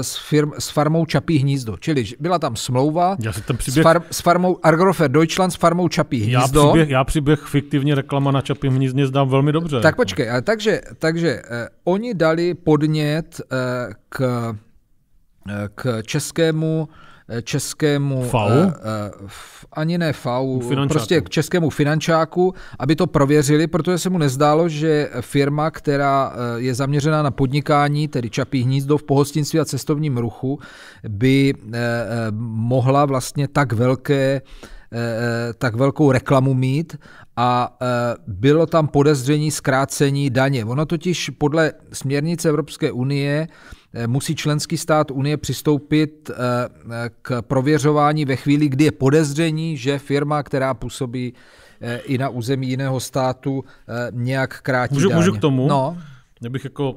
s, firm, s farmou Čapí hnízdo. Čili byla tam smlouva já si ten příběh... s, far, s farmou Argrofer Deutschland s farmou Čapí hnízdo. Já příběh, já příběh fiktivně reklama na Čapí hnízdo, znám velmi dobře. Tak počkej, ale takže, takže uh, oni dali podnět uh, k, uh, k českému uh, Eh, českému... FAU? Eh, eh, ani ne FAU, prostě finančáku. prostě k českému finančáku, aby to prověřili, protože se mu nezdálo, že firma, která je zaměřená na podnikání, tedy Čapí hnízdo v pohostinství a cestovním ruchu, by mohla vlastně tak velké tak velkou reklamu mít a bylo tam podezření zkrácení daně. Ono totiž podle směrnice Evropské unie Eh, musí členský stát Unie přistoupit eh, k prověřování ve chvíli, kdy je podezření, že firma, která působí eh, i na území jiného státu, nějak krátí můžu, můžu k tomu? No. Já bych jako,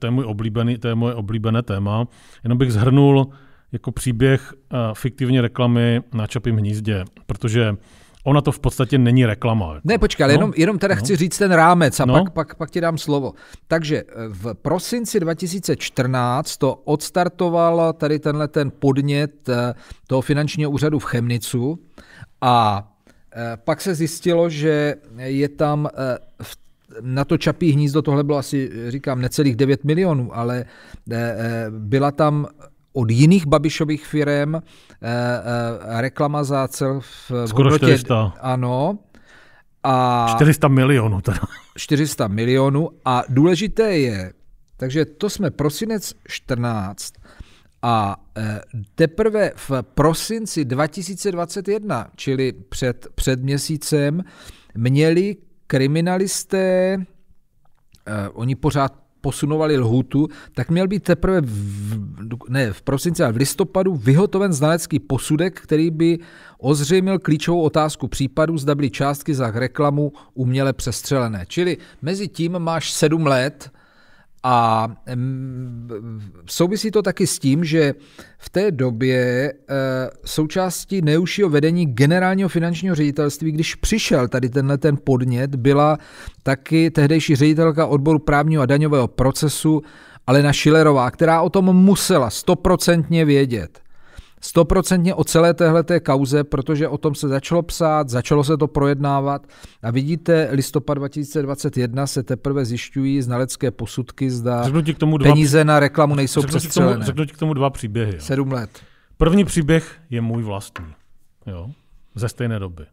to je, můj oblíbený, to je moje oblíbené téma, jenom bych zhrnul jako příběh fiktivní reklamy na Čapím hnízdě, protože Ona to v podstatě není reklama. Jako. Ne, počkej, no, jenom, jenom teda no. chci říct ten rámec a no. pak, pak, pak ti dám slovo. Takže eh, v prosinci 2014 to odstartoval tady tenhle ten podnět eh, toho finančního úřadu v Chemnicu a eh, pak se zjistilo, že je tam v na to čapí hnízdo, tohle bylo asi, říkám, necelých 9 milionů, ale byla tam od jiných Babišových firm, eh, eh, reklama za cel v Skoro hodnotě, 400. Ano. A 400 milionů teda. 400 milionů a důležité je, takže to jsme prosinec 14 a eh, teprve v prosinci 2021, čili před, před měsícem, měli kriminalisté, oni pořád posunovali lhůtu, tak měl být teprve v, ne v prosinci, ale v listopadu vyhotoven znalecký posudek, který by ozřejmil klíčovou otázku případu, zda byly částky za reklamu uměle přestřelené. Čili mezi tím máš sedm let, a souvisí to taky s tím, že v té době eh, součástí neušího vedení generálního finančního ředitelství, když přišel tady tenhle ten podnět, byla taky tehdejší ředitelka odboru právního a daňového procesu Alena Šilerová, která o tom musela stoprocentně vědět stoprocentně o celé téhleté kauze, protože o tom se začalo psát, začalo se to projednávat a vidíte, listopad 2021 se teprve zjišťují znalecké posudky, zda k tomu dva, peníze na reklamu nejsou řeknu přestřelené. tomu, řeknu ti k tomu dva příběhy. Jo. Sedm let. První příběh je můj vlastní, jo, ze stejné doby,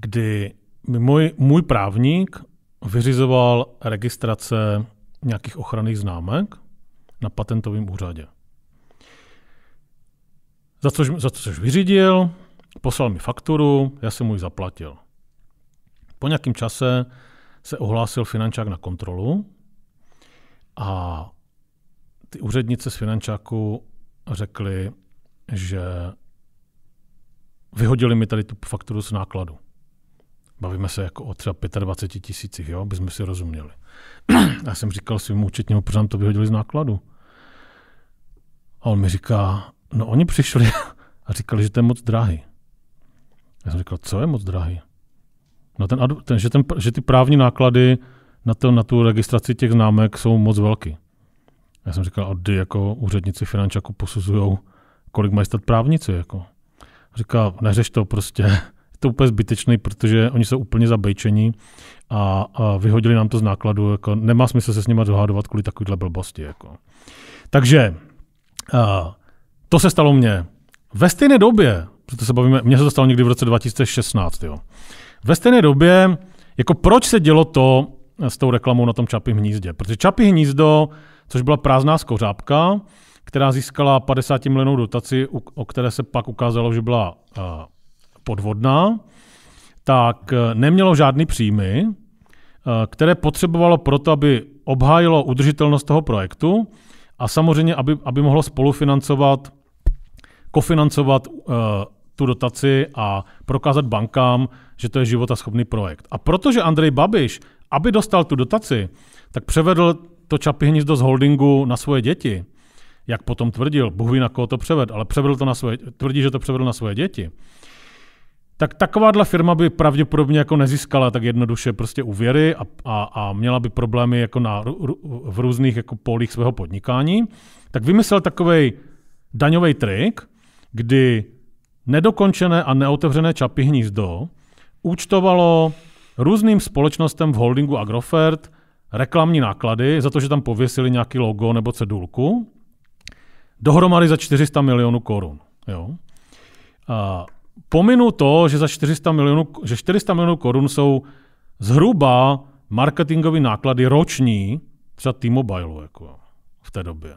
kdy můj, můj právník vyřizoval registrace nějakých ochranných známek na patentovém úřadě za což, za což vyřídil, poslal mi fakturu, já jsem mu ji zaplatil. Po nějakém čase se ohlásil finančák na kontrolu a ty úřednice z finančáku řekli, že vyhodili mi tady tu fakturu z nákladu. Bavíme se jako o třeba 25 tisících, jo, aby jsme si rozuměli. [clears throat] Já jsem říkal svým účetnímu, proč nám to vyhodili z nákladu. A on mi říká, No oni přišli a říkali, že to je moc drahý. Já jsem říkal, co je moc drahý? No ten, ten, že, ten, že ty právní náklady na, to, na tu registraci těch známek jsou moc velký. Já jsem říkal, a kdy jako úředníci finančáku posuzují, kolik mají stát právníci. Jako. Říkal, neřeš to prostě, je to úplně zbytečný, protože oni jsou úplně zabejčení a, a vyhodili nám to z nákladu. Jako, nemá smysl se s nimi dohádovat kvůli takovýhle blbosti. Jako. Takže uh, to se stalo mně. Ve stejné době, protože se bavíme, mně se to stalo někdy v roce 2016, jo. Ve stejné době, jako proč se dělo to s tou reklamou na tom Čapím hnízdě? Protože Čapí hnízdo, což byla prázdná skořápka, která získala 50 milionů dotaci, o které se pak ukázalo, že byla eh, podvodná, tak eh, nemělo žádný příjmy, eh, které potřebovalo proto, aby obhájilo udržitelnost toho projektu a samozřejmě, aby, aby mohlo spolufinancovat kofinancovat uh, tu dotaci a prokázat bankám, že to je životaschopný projekt. A protože Andrej Babiš, aby dostal tu dotaci, tak převedl to čapy hnízdo z holdingu na svoje děti, jak potom tvrdil, Bůh ví, na koho to převedl, ale převedl to na svoje, tvrdí, že to převedl na svoje děti, tak takováhle firma by pravděpodobně jako nezískala tak jednoduše prostě úvěry a, a, a měla by problémy jako na, v různých jako polích svého podnikání, tak vymyslel takový daňový trik, kdy nedokončené a neotevřené čapy hnízdo účtovalo různým společnostem v holdingu Agrofert reklamní náklady za to, že tam pověsili nějaký logo nebo cedulku, dohromady za 400 milionů korun. Jo? A pominu to, že za 400 milionů, že 400 milionů korun jsou zhruba marketingové náklady roční třeba T-Mobile jako v té době.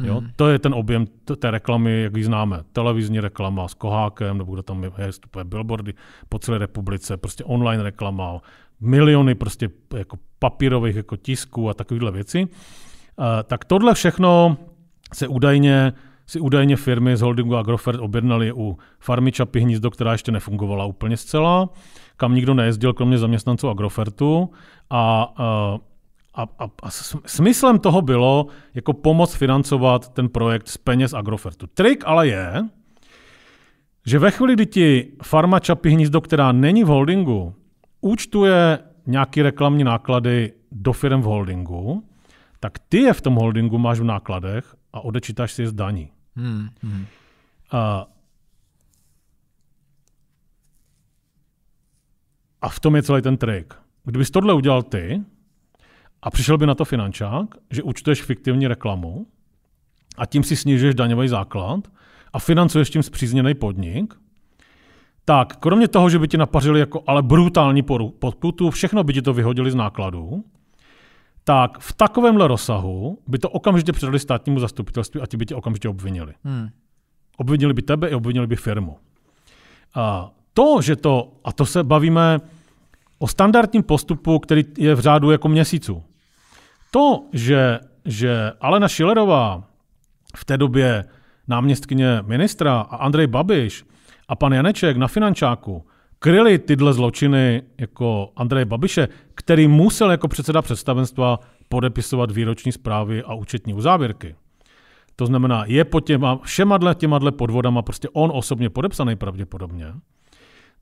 Hmm. Jo? To je ten objem té reklamy, jak ji známe. Televizní reklama s kohákem, nebo kdo tam je, vstupuje billboardy po celé republice, prostě online reklama, miliony prostě jako papírových jako tisků a takovéhle věci. E, tak tohle všechno se údajně si údajně firmy z holdingu Agrofert objednali u farmy Čapy hnízdo, která ještě nefungovala úplně zcela, kam nikdo nejezdil, kromě zaměstnanců Agrofertu. A eh, a, a, a smyslem toho bylo jako pomoc financovat ten projekt z peněz Agrofertu. Trik ale je, že ve chvíli, kdy ti farma Čapy hnízdo, která není v holdingu, účtuje nějaké reklamní náklady do firm v holdingu, tak ty je v tom holdingu máš v nákladech a odečítáš si je z daní. Hmm. Hmm. A, a v tom je celý ten trik. Kdybys tohle udělal ty, a přišel by na to finančák, že účtuješ fiktivní reklamu a tím si snižuješ daňový základ a financuješ tím zpřízněný podnik, tak kromě toho, že by ti napařili jako ale brutální podputu, všechno by ti to vyhodili z nákladů, tak v takovémhle rozsahu by to okamžitě předali státnímu zastupitelství a ti by tě okamžitě obvinili. Hmm. Obvinili by tebe i obvinili by firmu. A to, že to, a to se bavíme o standardním postupu, který je v řádu jako měsíců. To, že, že Alena Šilerová v té době náměstkyně ministra a Andrej Babiš a pan Janeček na finančáku kryli tyhle zločiny jako Andrej Babiše, který musel jako předseda představenstva podepisovat výroční zprávy a účetní uzávěrky. To znamená, je pod těma, všema dle těma dle podvodama prostě on osobně podepsaný pravděpodobně,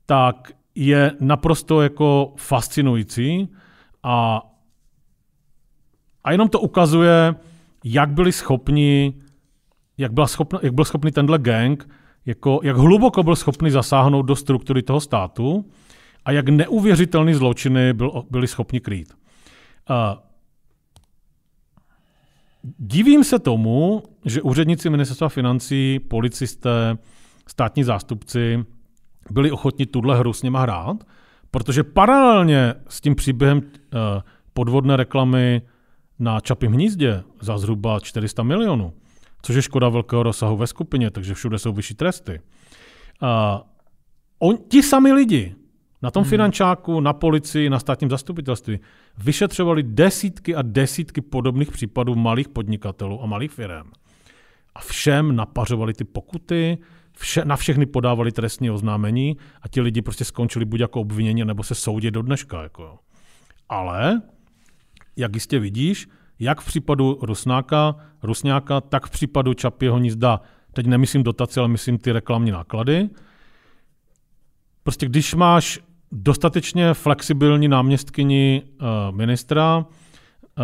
tak je naprosto jako fascinující a a jenom to ukazuje, jak byli schopni, jak, byla schopna, jak byl schopný tenhle gang, jako, jak hluboko byl schopný zasáhnout do struktury toho státu a jak neuvěřitelné zločiny byl, byli schopni krýt. Uh, divím se tomu, že úředníci ministerstva financí, policisté, státní zástupci byli ochotni tuhle hru s nima hrát, protože paralelně s tím příběhem uh, podvodné reklamy na Čapím hnízdě za zhruba 400 milionů, což je škoda velkého rozsahu ve skupině, takže všude jsou vyšší tresty. A on, ti sami lidi na tom hmm. finančáku, na policii, na státním zastupitelství vyšetřovali desítky a desítky podobných případů malých podnikatelů a malých firm. A všem napařovali ty pokuty, vše, na všechny podávali trestní oznámení a ti lidi prostě skončili buď jako obviněni, nebo se soudě do dneška. Jako. Ale jak jistě vidíš, jak v případu Rusnáka, Rusňáka, tak v případu Čapího nízda. teď nemyslím dotace, ale myslím ty reklamní náklady. Prostě když máš dostatečně flexibilní náměstkyni eh, ministra,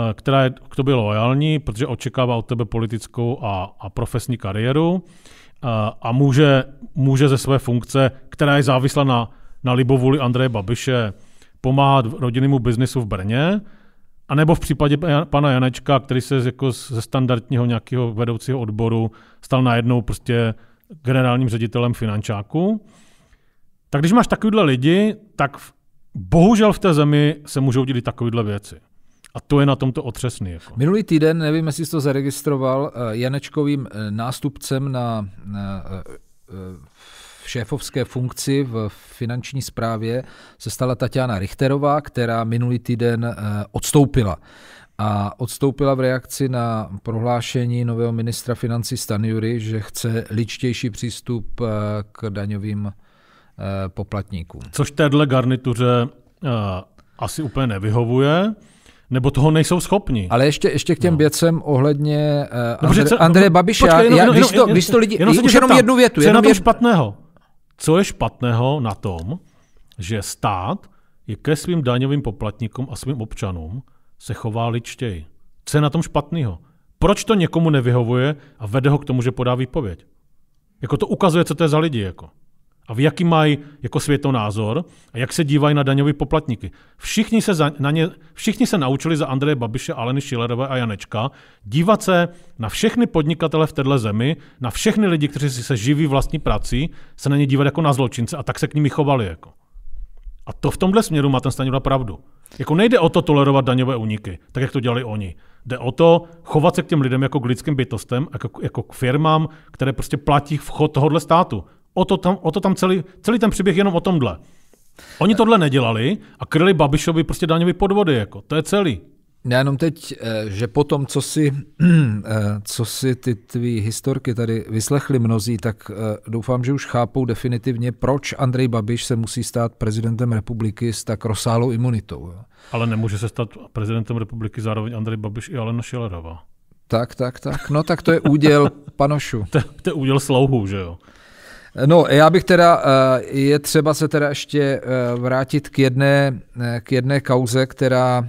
eh, která je k tobě loajální, protože očekává od tebe politickou a, a profesní kariéru uh, a může, může ze své funkce, která je závislá na, na libovůli Andreje Babiše, pomáhat rodinnému biznisu v Brně, a nebo v případě pana Janečka, který se jako ze standardního nějakého vedoucího odboru stal najednou prostě generálním ředitelem finančáku. Tak když máš takovýhle lidi, tak bohužel v té zemi se můžou dělit takovýhle věci. A to je na tomto otřesný. Jako. Minulý týden, nevím, jestli jsi to zaregistroval, eh, Janečkovým eh, nástupcem na, na eh, v šéfovské funkci v finanční správě se stala Tatiana Richterová, která minulý týden eh, odstoupila. A odstoupila v reakci na prohlášení nového ministra financí Stanjury, že chce ličtější přístup eh, k daňovým eh, poplatníkům. Což téhle garnituře asi úplně nevyhovuje nebo toho nejsou schopni. Ale ještě, ještě k těm no. věcem ohledně uh, Dobře, no, Andre, Andreje no, Babiše. Počkej, jenom, jenom, jenom, jenom, to, jenom, jenom, to lidi, jenom, jenom jednu větu. Co je na tom špatného? Co je špatného na tom, že stát je ke svým daňovým poplatníkům a svým občanům se chová ličtěji? Co je na tom špatného? Proč to někomu nevyhovuje a vede ho k tomu, že podá výpověď? Jako to ukazuje, co to je za lidi. Jako a v jaký mají jako světonázor a jak se dívají na daňové poplatníky. Všichni se, za, na ně, všichni se naučili za Andreje Babiše, Aleny Šilerové a Janečka dívat se na všechny podnikatele v této zemi, na všechny lidi, kteří si se živí vlastní prací, se na ně dívat jako na zločince a tak se k nimi chovali. Jako. A to v tomhle směru má ten Staněra pravdu. Jako nejde o to tolerovat daňové úniky, tak jak to dělali oni. Jde o to chovat se k těm lidem jako k lidským bytostem, jako, jako k firmám, které prostě platí vchod tohohle státu. O to tam, o to tam celý, celý ten příběh jenom o tomhle. Oni tohle nedělali a kryli Babišovi prostě daňový podvody. Jako. To je celý. Já jenom teď, eh, že po tom, co si, [clears throat] eh, co si ty tvý historky tady vyslechli mnozí, tak eh, doufám, že už chápou definitivně, proč Andrej Babiš se musí stát prezidentem republiky s tak rozsáhlou imunitou. Ale nemůže se stát prezidentem republiky zároveň Andrej Babiš i Alena Šelerová. Tak, tak, tak. No tak to je úděl panošu. [laughs] to, to je úděl slouhu, že jo. No, já bych teda, eh, je třeba se teda ještě eh, vrátit k jedné, eh, k jedné kauze, která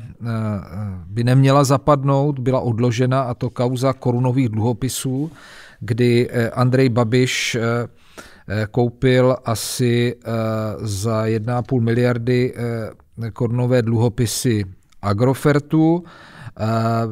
by neměla zapadnout, byla odložena a to kauza korunových dluhopisů, kdy Andrej Babiš koupil asi za 1,5 miliardy korunové dluhopisy Agrofertu.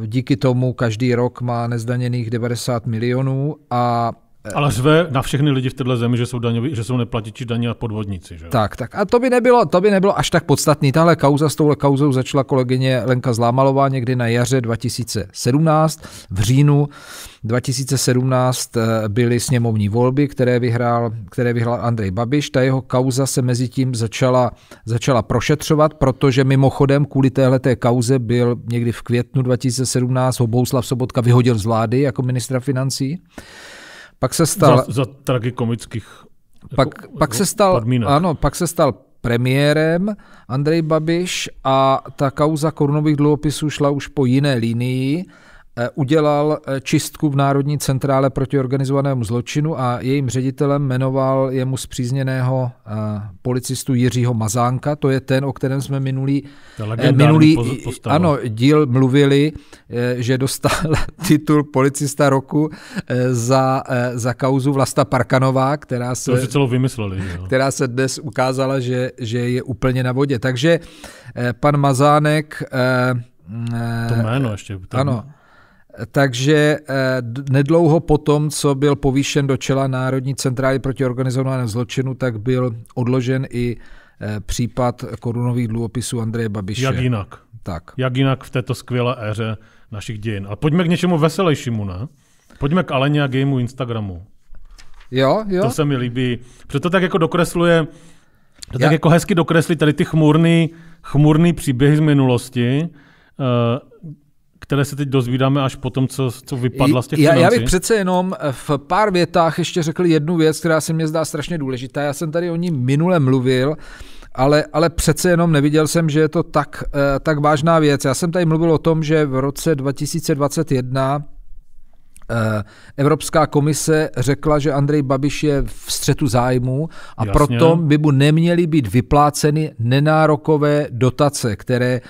Díky tomu každý rok má nezdaněných 90 milionů a ale zve na všechny lidi v této zemi, že jsou, daňový, že jsou neplatiči daně a podvodníci. Že? Tak, tak. A to by, nebylo, to by nebylo až tak podstatný. Tahle kauza s touhle kauzou začala kolegyně Lenka Zlámalová někdy na jaře 2017. V říjnu 2017 eh, byly sněmovní volby, které vyhrál, které vyhrál Andrej Babiš. Ta jeho kauza se mezi tím začala, začala prošetřovat, protože mimochodem kvůli té kauze byl někdy v květnu 2017 ho Bouslav Sobotka vyhodil z vlády jako ministra financí. Pak se stal... Za, za tragikomických jako pak, jako, pak se stal, podmínek. Ano, pak se stal premiérem Andrej Babiš a ta kauza korunových dluhopisů šla už po jiné linii Eh, udělal eh, čistku v Národní centrále proti organizovanému zločinu a jejím ředitelem jmenoval jemu zpřízněného eh, policistu Jiřího Mazánka. To je ten, o kterém jsme minulý, minulý ano, díl mluvili, že dostal [laughs] titul policista roku za, za kauzu Vlasta Parkanová, která se, to celou vymysleli, která se dnes ukázala, že, že je úplně na vodě. Takže pan Mazánek to jméno ještě. Tam... Ano, takže eh, nedlouho potom, co byl povýšen do čela Národní centrály proti organizovanému zločinu, tak byl odložen i eh, případ korunových dluhopisů Andreje Babiše. Jak jinak. Tak. Jak jinak v této skvělé éře našich dějin. Ale pojďme k něčemu veselějšímu, ne? Pojďme k Aleně a gameu Instagramu. Jo, jo. To se mi líbí. Protože to tak jako dokresluje, to Já... tak jako hezky dokreslí tady ty chmurný, chmurný příběhy z minulosti. Uh, které se teď dozvídáme až po tom, co, co vypadla z těch financí. já, já bych přece jenom eh, v pár větách ještě řekl jednu věc, která se mně zdá strašně důležitá. Já jsem tady o ní minule mluvil, ale, ale přece jenom neviděl jsem, že je to tak, eh, tak vážná věc. Já jsem tady mluvil o tom, že v roce 2021 eh, Evropská komise řekla, že Andrej Babiš je v střetu zájmu a Jasně. proto by mu neměly být vypláceny nenárokové dotace, které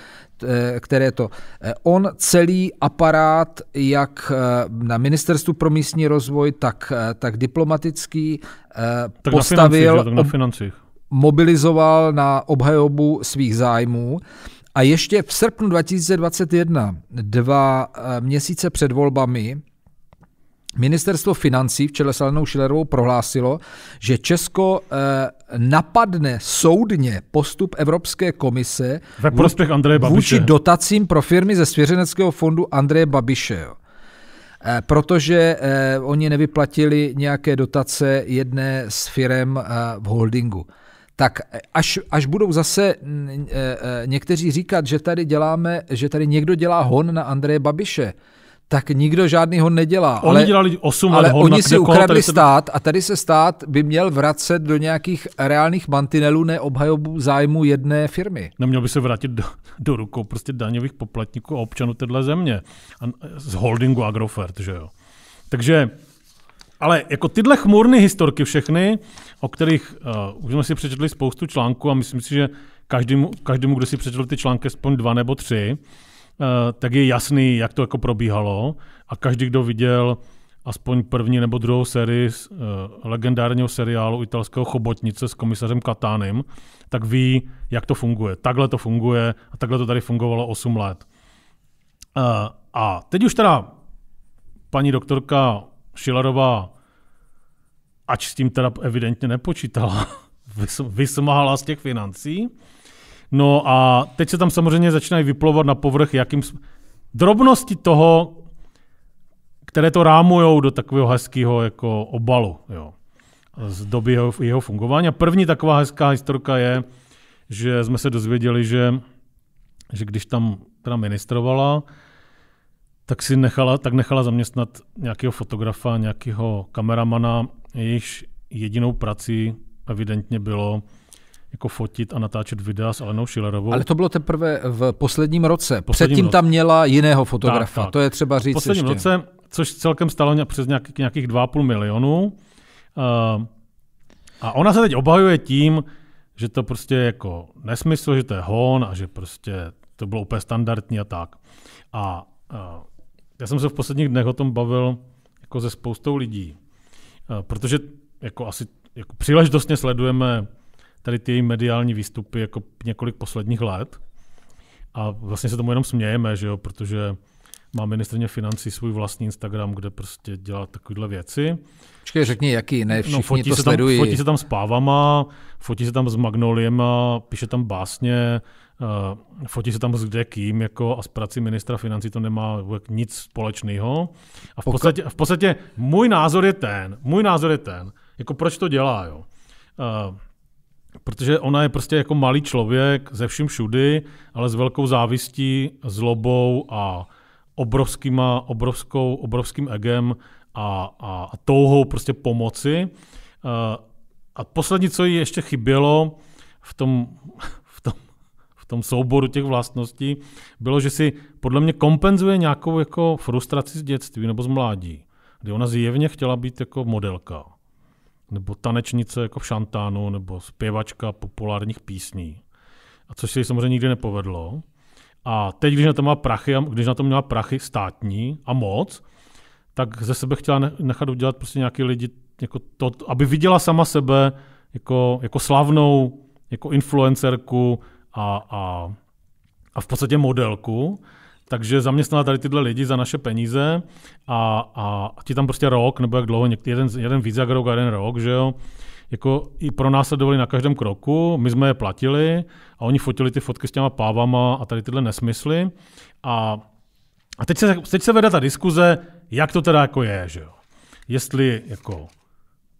Eh, které to. Eh, on celý aparát, jak eh, na ministerstvu pro místní rozvoj, tak, tak diplomatický, tak postavil, na financích, tak na mobilizoval na obhajobu svých zájmů. A ještě v srpnu 2021, dva měsíce před volbami, Ministerstvo financí v čele s Alenou Šilerovou prohlásilo, že Česko eh, napadne soudně postup Evropské komise Ve prospěch Andreje Babiše. vůči dotacím pro firmy ze svěřeneckého fondu Andreje Babiše. Jo eh, protože eh, oni nevyplatili nějaké dotace jedné z firm v holdingu. Tak až, až budou zase někteří říkat, že tady děláme, že tady někdo dělá hon na Andreje Babiše, tak nikdo žádný ho nedělá. Oni ale, dělali 8 let Ale oni si ukradli tady stát a tady se stát by měl vracet do nějakých reálných mantinelů, ne obhajobu zájmu jedné firmy. Neměl by se vrátit do, do rukou prostě daňových poplatníků a občanů téhle země. A, eh, z holdingu Agrofert, že jo. Takže, ale jako tyhle chmurné historky všechny, o kterých uh, už jsme si přečetli spoustu článků a myslím si, že každému, každému, kdo si přečetl ty články, aspoň dva nebo tři, Eh, tak je jasný, jak to jako probíhalo a každý, kdo viděl aspoň první nebo druhou sérii z, eh, legendárního seriálu italského Chobotnice s komisařem Katánem, tak ví, jak to funguje. Takhle to funguje a takhle to tady fungovalo 8 let. Eh, a teď už teda paní doktorka Šilarová, ač s tím teda evidentně nepočítala, [laughs] vysmáhala z těch financí, No a teď se tam samozřejmě začínají vyplovat na povrch, jakým drobnosti toho, které to rámujou do takového hezkého jako obalu jo, z doby jeho, jeho fungování. A první taková hezká historka je, že jsme se dozvěděli, že, že když tam teda ministrovala, tak si nechala, tak nechala zaměstnat nějakého fotografa, nějakého kameramana, jejichž jedinou prací evidentně bylo jako fotit a natáčet videa s Alenou Schillerovou. Ale to bylo teprve v posledním roce. Posledním Předtím roce. tam měla jiného fotografa, tak, tak. to je třeba říct V posledním ještě. roce, což celkem stalo přes nějakých, nějakých 2,5 milionu. Uh, a ona se teď obhajuje tím, že to prostě jako nesmysl, že to je hon a že prostě to bylo úplně standardní a tak. A uh, já jsem se v posledních dnech o tom bavil jako se spoustou lidí, uh, protože jako asi jako příležitostně sledujeme tady ty mediální výstupy jako několik posledních let. A vlastně se tomu jenom smějeme, že jo, protože má ministrně financí svůj vlastní Instagram, kde prostě dělá takovéhle věci. Počkej, řekni, jaký, ne no, všichni no, fotí to se sledují. Tam, fotí se tam s pávama, fotí se tam s magnoliema, píše tam básně, uh, fotí se tam s kde kým, jako a s prací ministra financí to nemá nic společného. A v, podstatě, v podstatě můj názor je ten, můj názor je ten, jako proč to dělá, jo. Uh, protože ona je prostě jako malý člověk ze vším všudy, ale s velkou závistí, zlobou a obrovskýma, obrovskou, obrovským egem a, a, a touhou prostě pomoci. Eh, a poslední, co jí ještě chybělo v tom, [laughs] v tom, v tom souboru těch vlastností, bylo, že si podle mě kompenzuje nějakou jako frustraci z dětství nebo z mládí, kdy ona zjevně chtěla být jako modelka nebo tanečnice jako v šantánu, nebo zpěvačka populárních písní. A což se jí samozřejmě nikdy nepovedlo. A teď, když na to má prachy, když na to měla prachy státní a moc, tak ze sebe chtěla nechat udělat prostě nějaký lidi, jako to, aby viděla sama sebe jako, jako slavnou, jako influencerku a, a, a v podstatě modelku. Takže zaměstnala tady tyhle lidi za naše peníze a, a ti tam prostě rok, nebo jak dlouho, jeden, jeden víc jak rok a jeden rok, že jo, jako i pro nás se na každém kroku, my jsme je platili a oni fotili ty fotky s těma pávama a tady tyhle nesmysly. A, a teď, se, teď se vede ta diskuze, jak to teda jako je, že jo. Jestli jako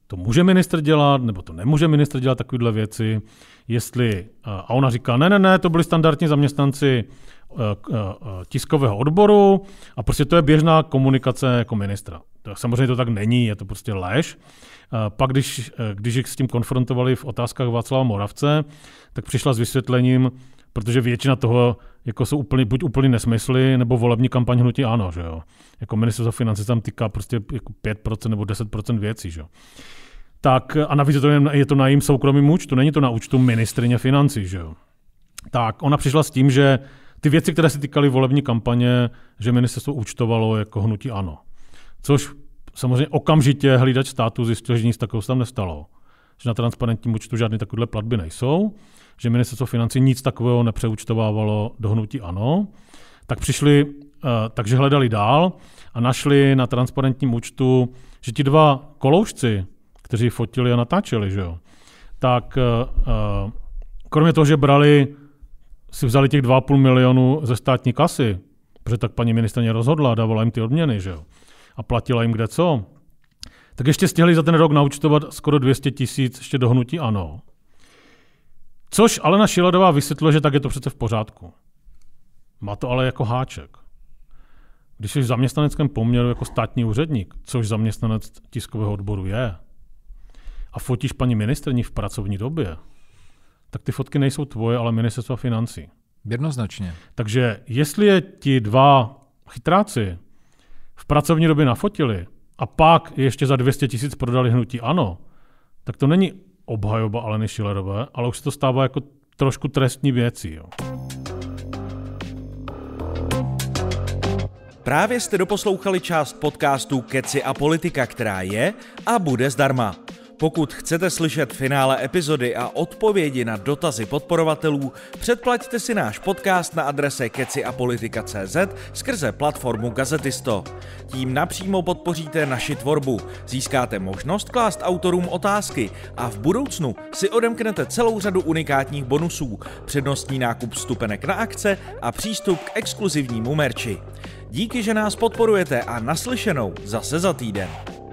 to může ministr dělat, nebo to nemůže ministr dělat takovéhle věci, jestli, a ona říká, ne, ne, ne, to byli standardní zaměstnanci Eh, tiskového odboru a prostě to je běžná komunikace jako ministra. Samozřejmě to tak není, je to prostě lež. Eh, pak, když, eh, když s tím konfrontovali v otázkách Václava Moravce, tak přišla s vysvětlením, protože většina toho jako jsou úplně, buď úplně nesmysly, nebo volební kampaň hnutí ano, že jo. Jako ministerstvo financí tam týká prostě jako 5% nebo 10% věcí, že jo. Tak a navíc je to, je to na jím soukromém účtu, není to na účtu ministrině financí, že jo. Tak ona přišla s tím, že ty věci, které se týkaly volební kampaně, že ministerstvo účtovalo jako hnutí ano. Což samozřejmě okamžitě hlídač státu zjistil, že nic takového se tam nestalo. Že na transparentním účtu žádné takové platby nejsou, že ministerstvo financí nic takového nepřeúčtovávalo do hnutí ano. Tak přišli, eh, takže hledali dál a našli na transparentním účtu, že ti dva koloušci, kteří fotili a natáčeli, že jo, tak eh, eh, kromě toho, že brali si vzali těch 2,5 milionu ze státní kasy, protože tak paní ministrně rozhodla a dávala jim ty odměny, že jo? A platila jim kde co. Tak ještě stihli za ten rok naučtovat skoro 200 tisíc ještě do hnutí ano. Což Alena Šiladová vysvětlila, že tak je to přece v pořádku. Má to ale jako háček. Když jsi v zaměstnaneckém poměru jako státní úředník, což zaměstnanec tiskového odboru je, a fotíš paní ministrní v pracovní době, tak ty fotky nejsou tvoje, ale ministerstva financí. Jednoznačně. Takže jestli je ti dva chytráci v pracovní době nafotili a pak ještě za 200 tisíc prodali hnutí ano, tak to není obhajoba Aleny Šilerové, ale už se to stává jako trošku trestní věcí. Jo. Právě jste doposlouchali část podcastu Keci a politika, která je a bude zdarma. Pokud chcete slyšet finále epizody a odpovědi na dotazy podporovatelů, předplaťte si náš podcast na adrese keciapolitika.cz skrze platformu Gazetisto. Tím napřímo podpoříte naši tvorbu, získáte možnost klást autorům otázky a v budoucnu si odemknete celou řadu unikátních bonusů, přednostní nákup vstupenek na akce a přístup k exkluzivnímu merči. Díky, že nás podporujete a naslyšenou zase za týden.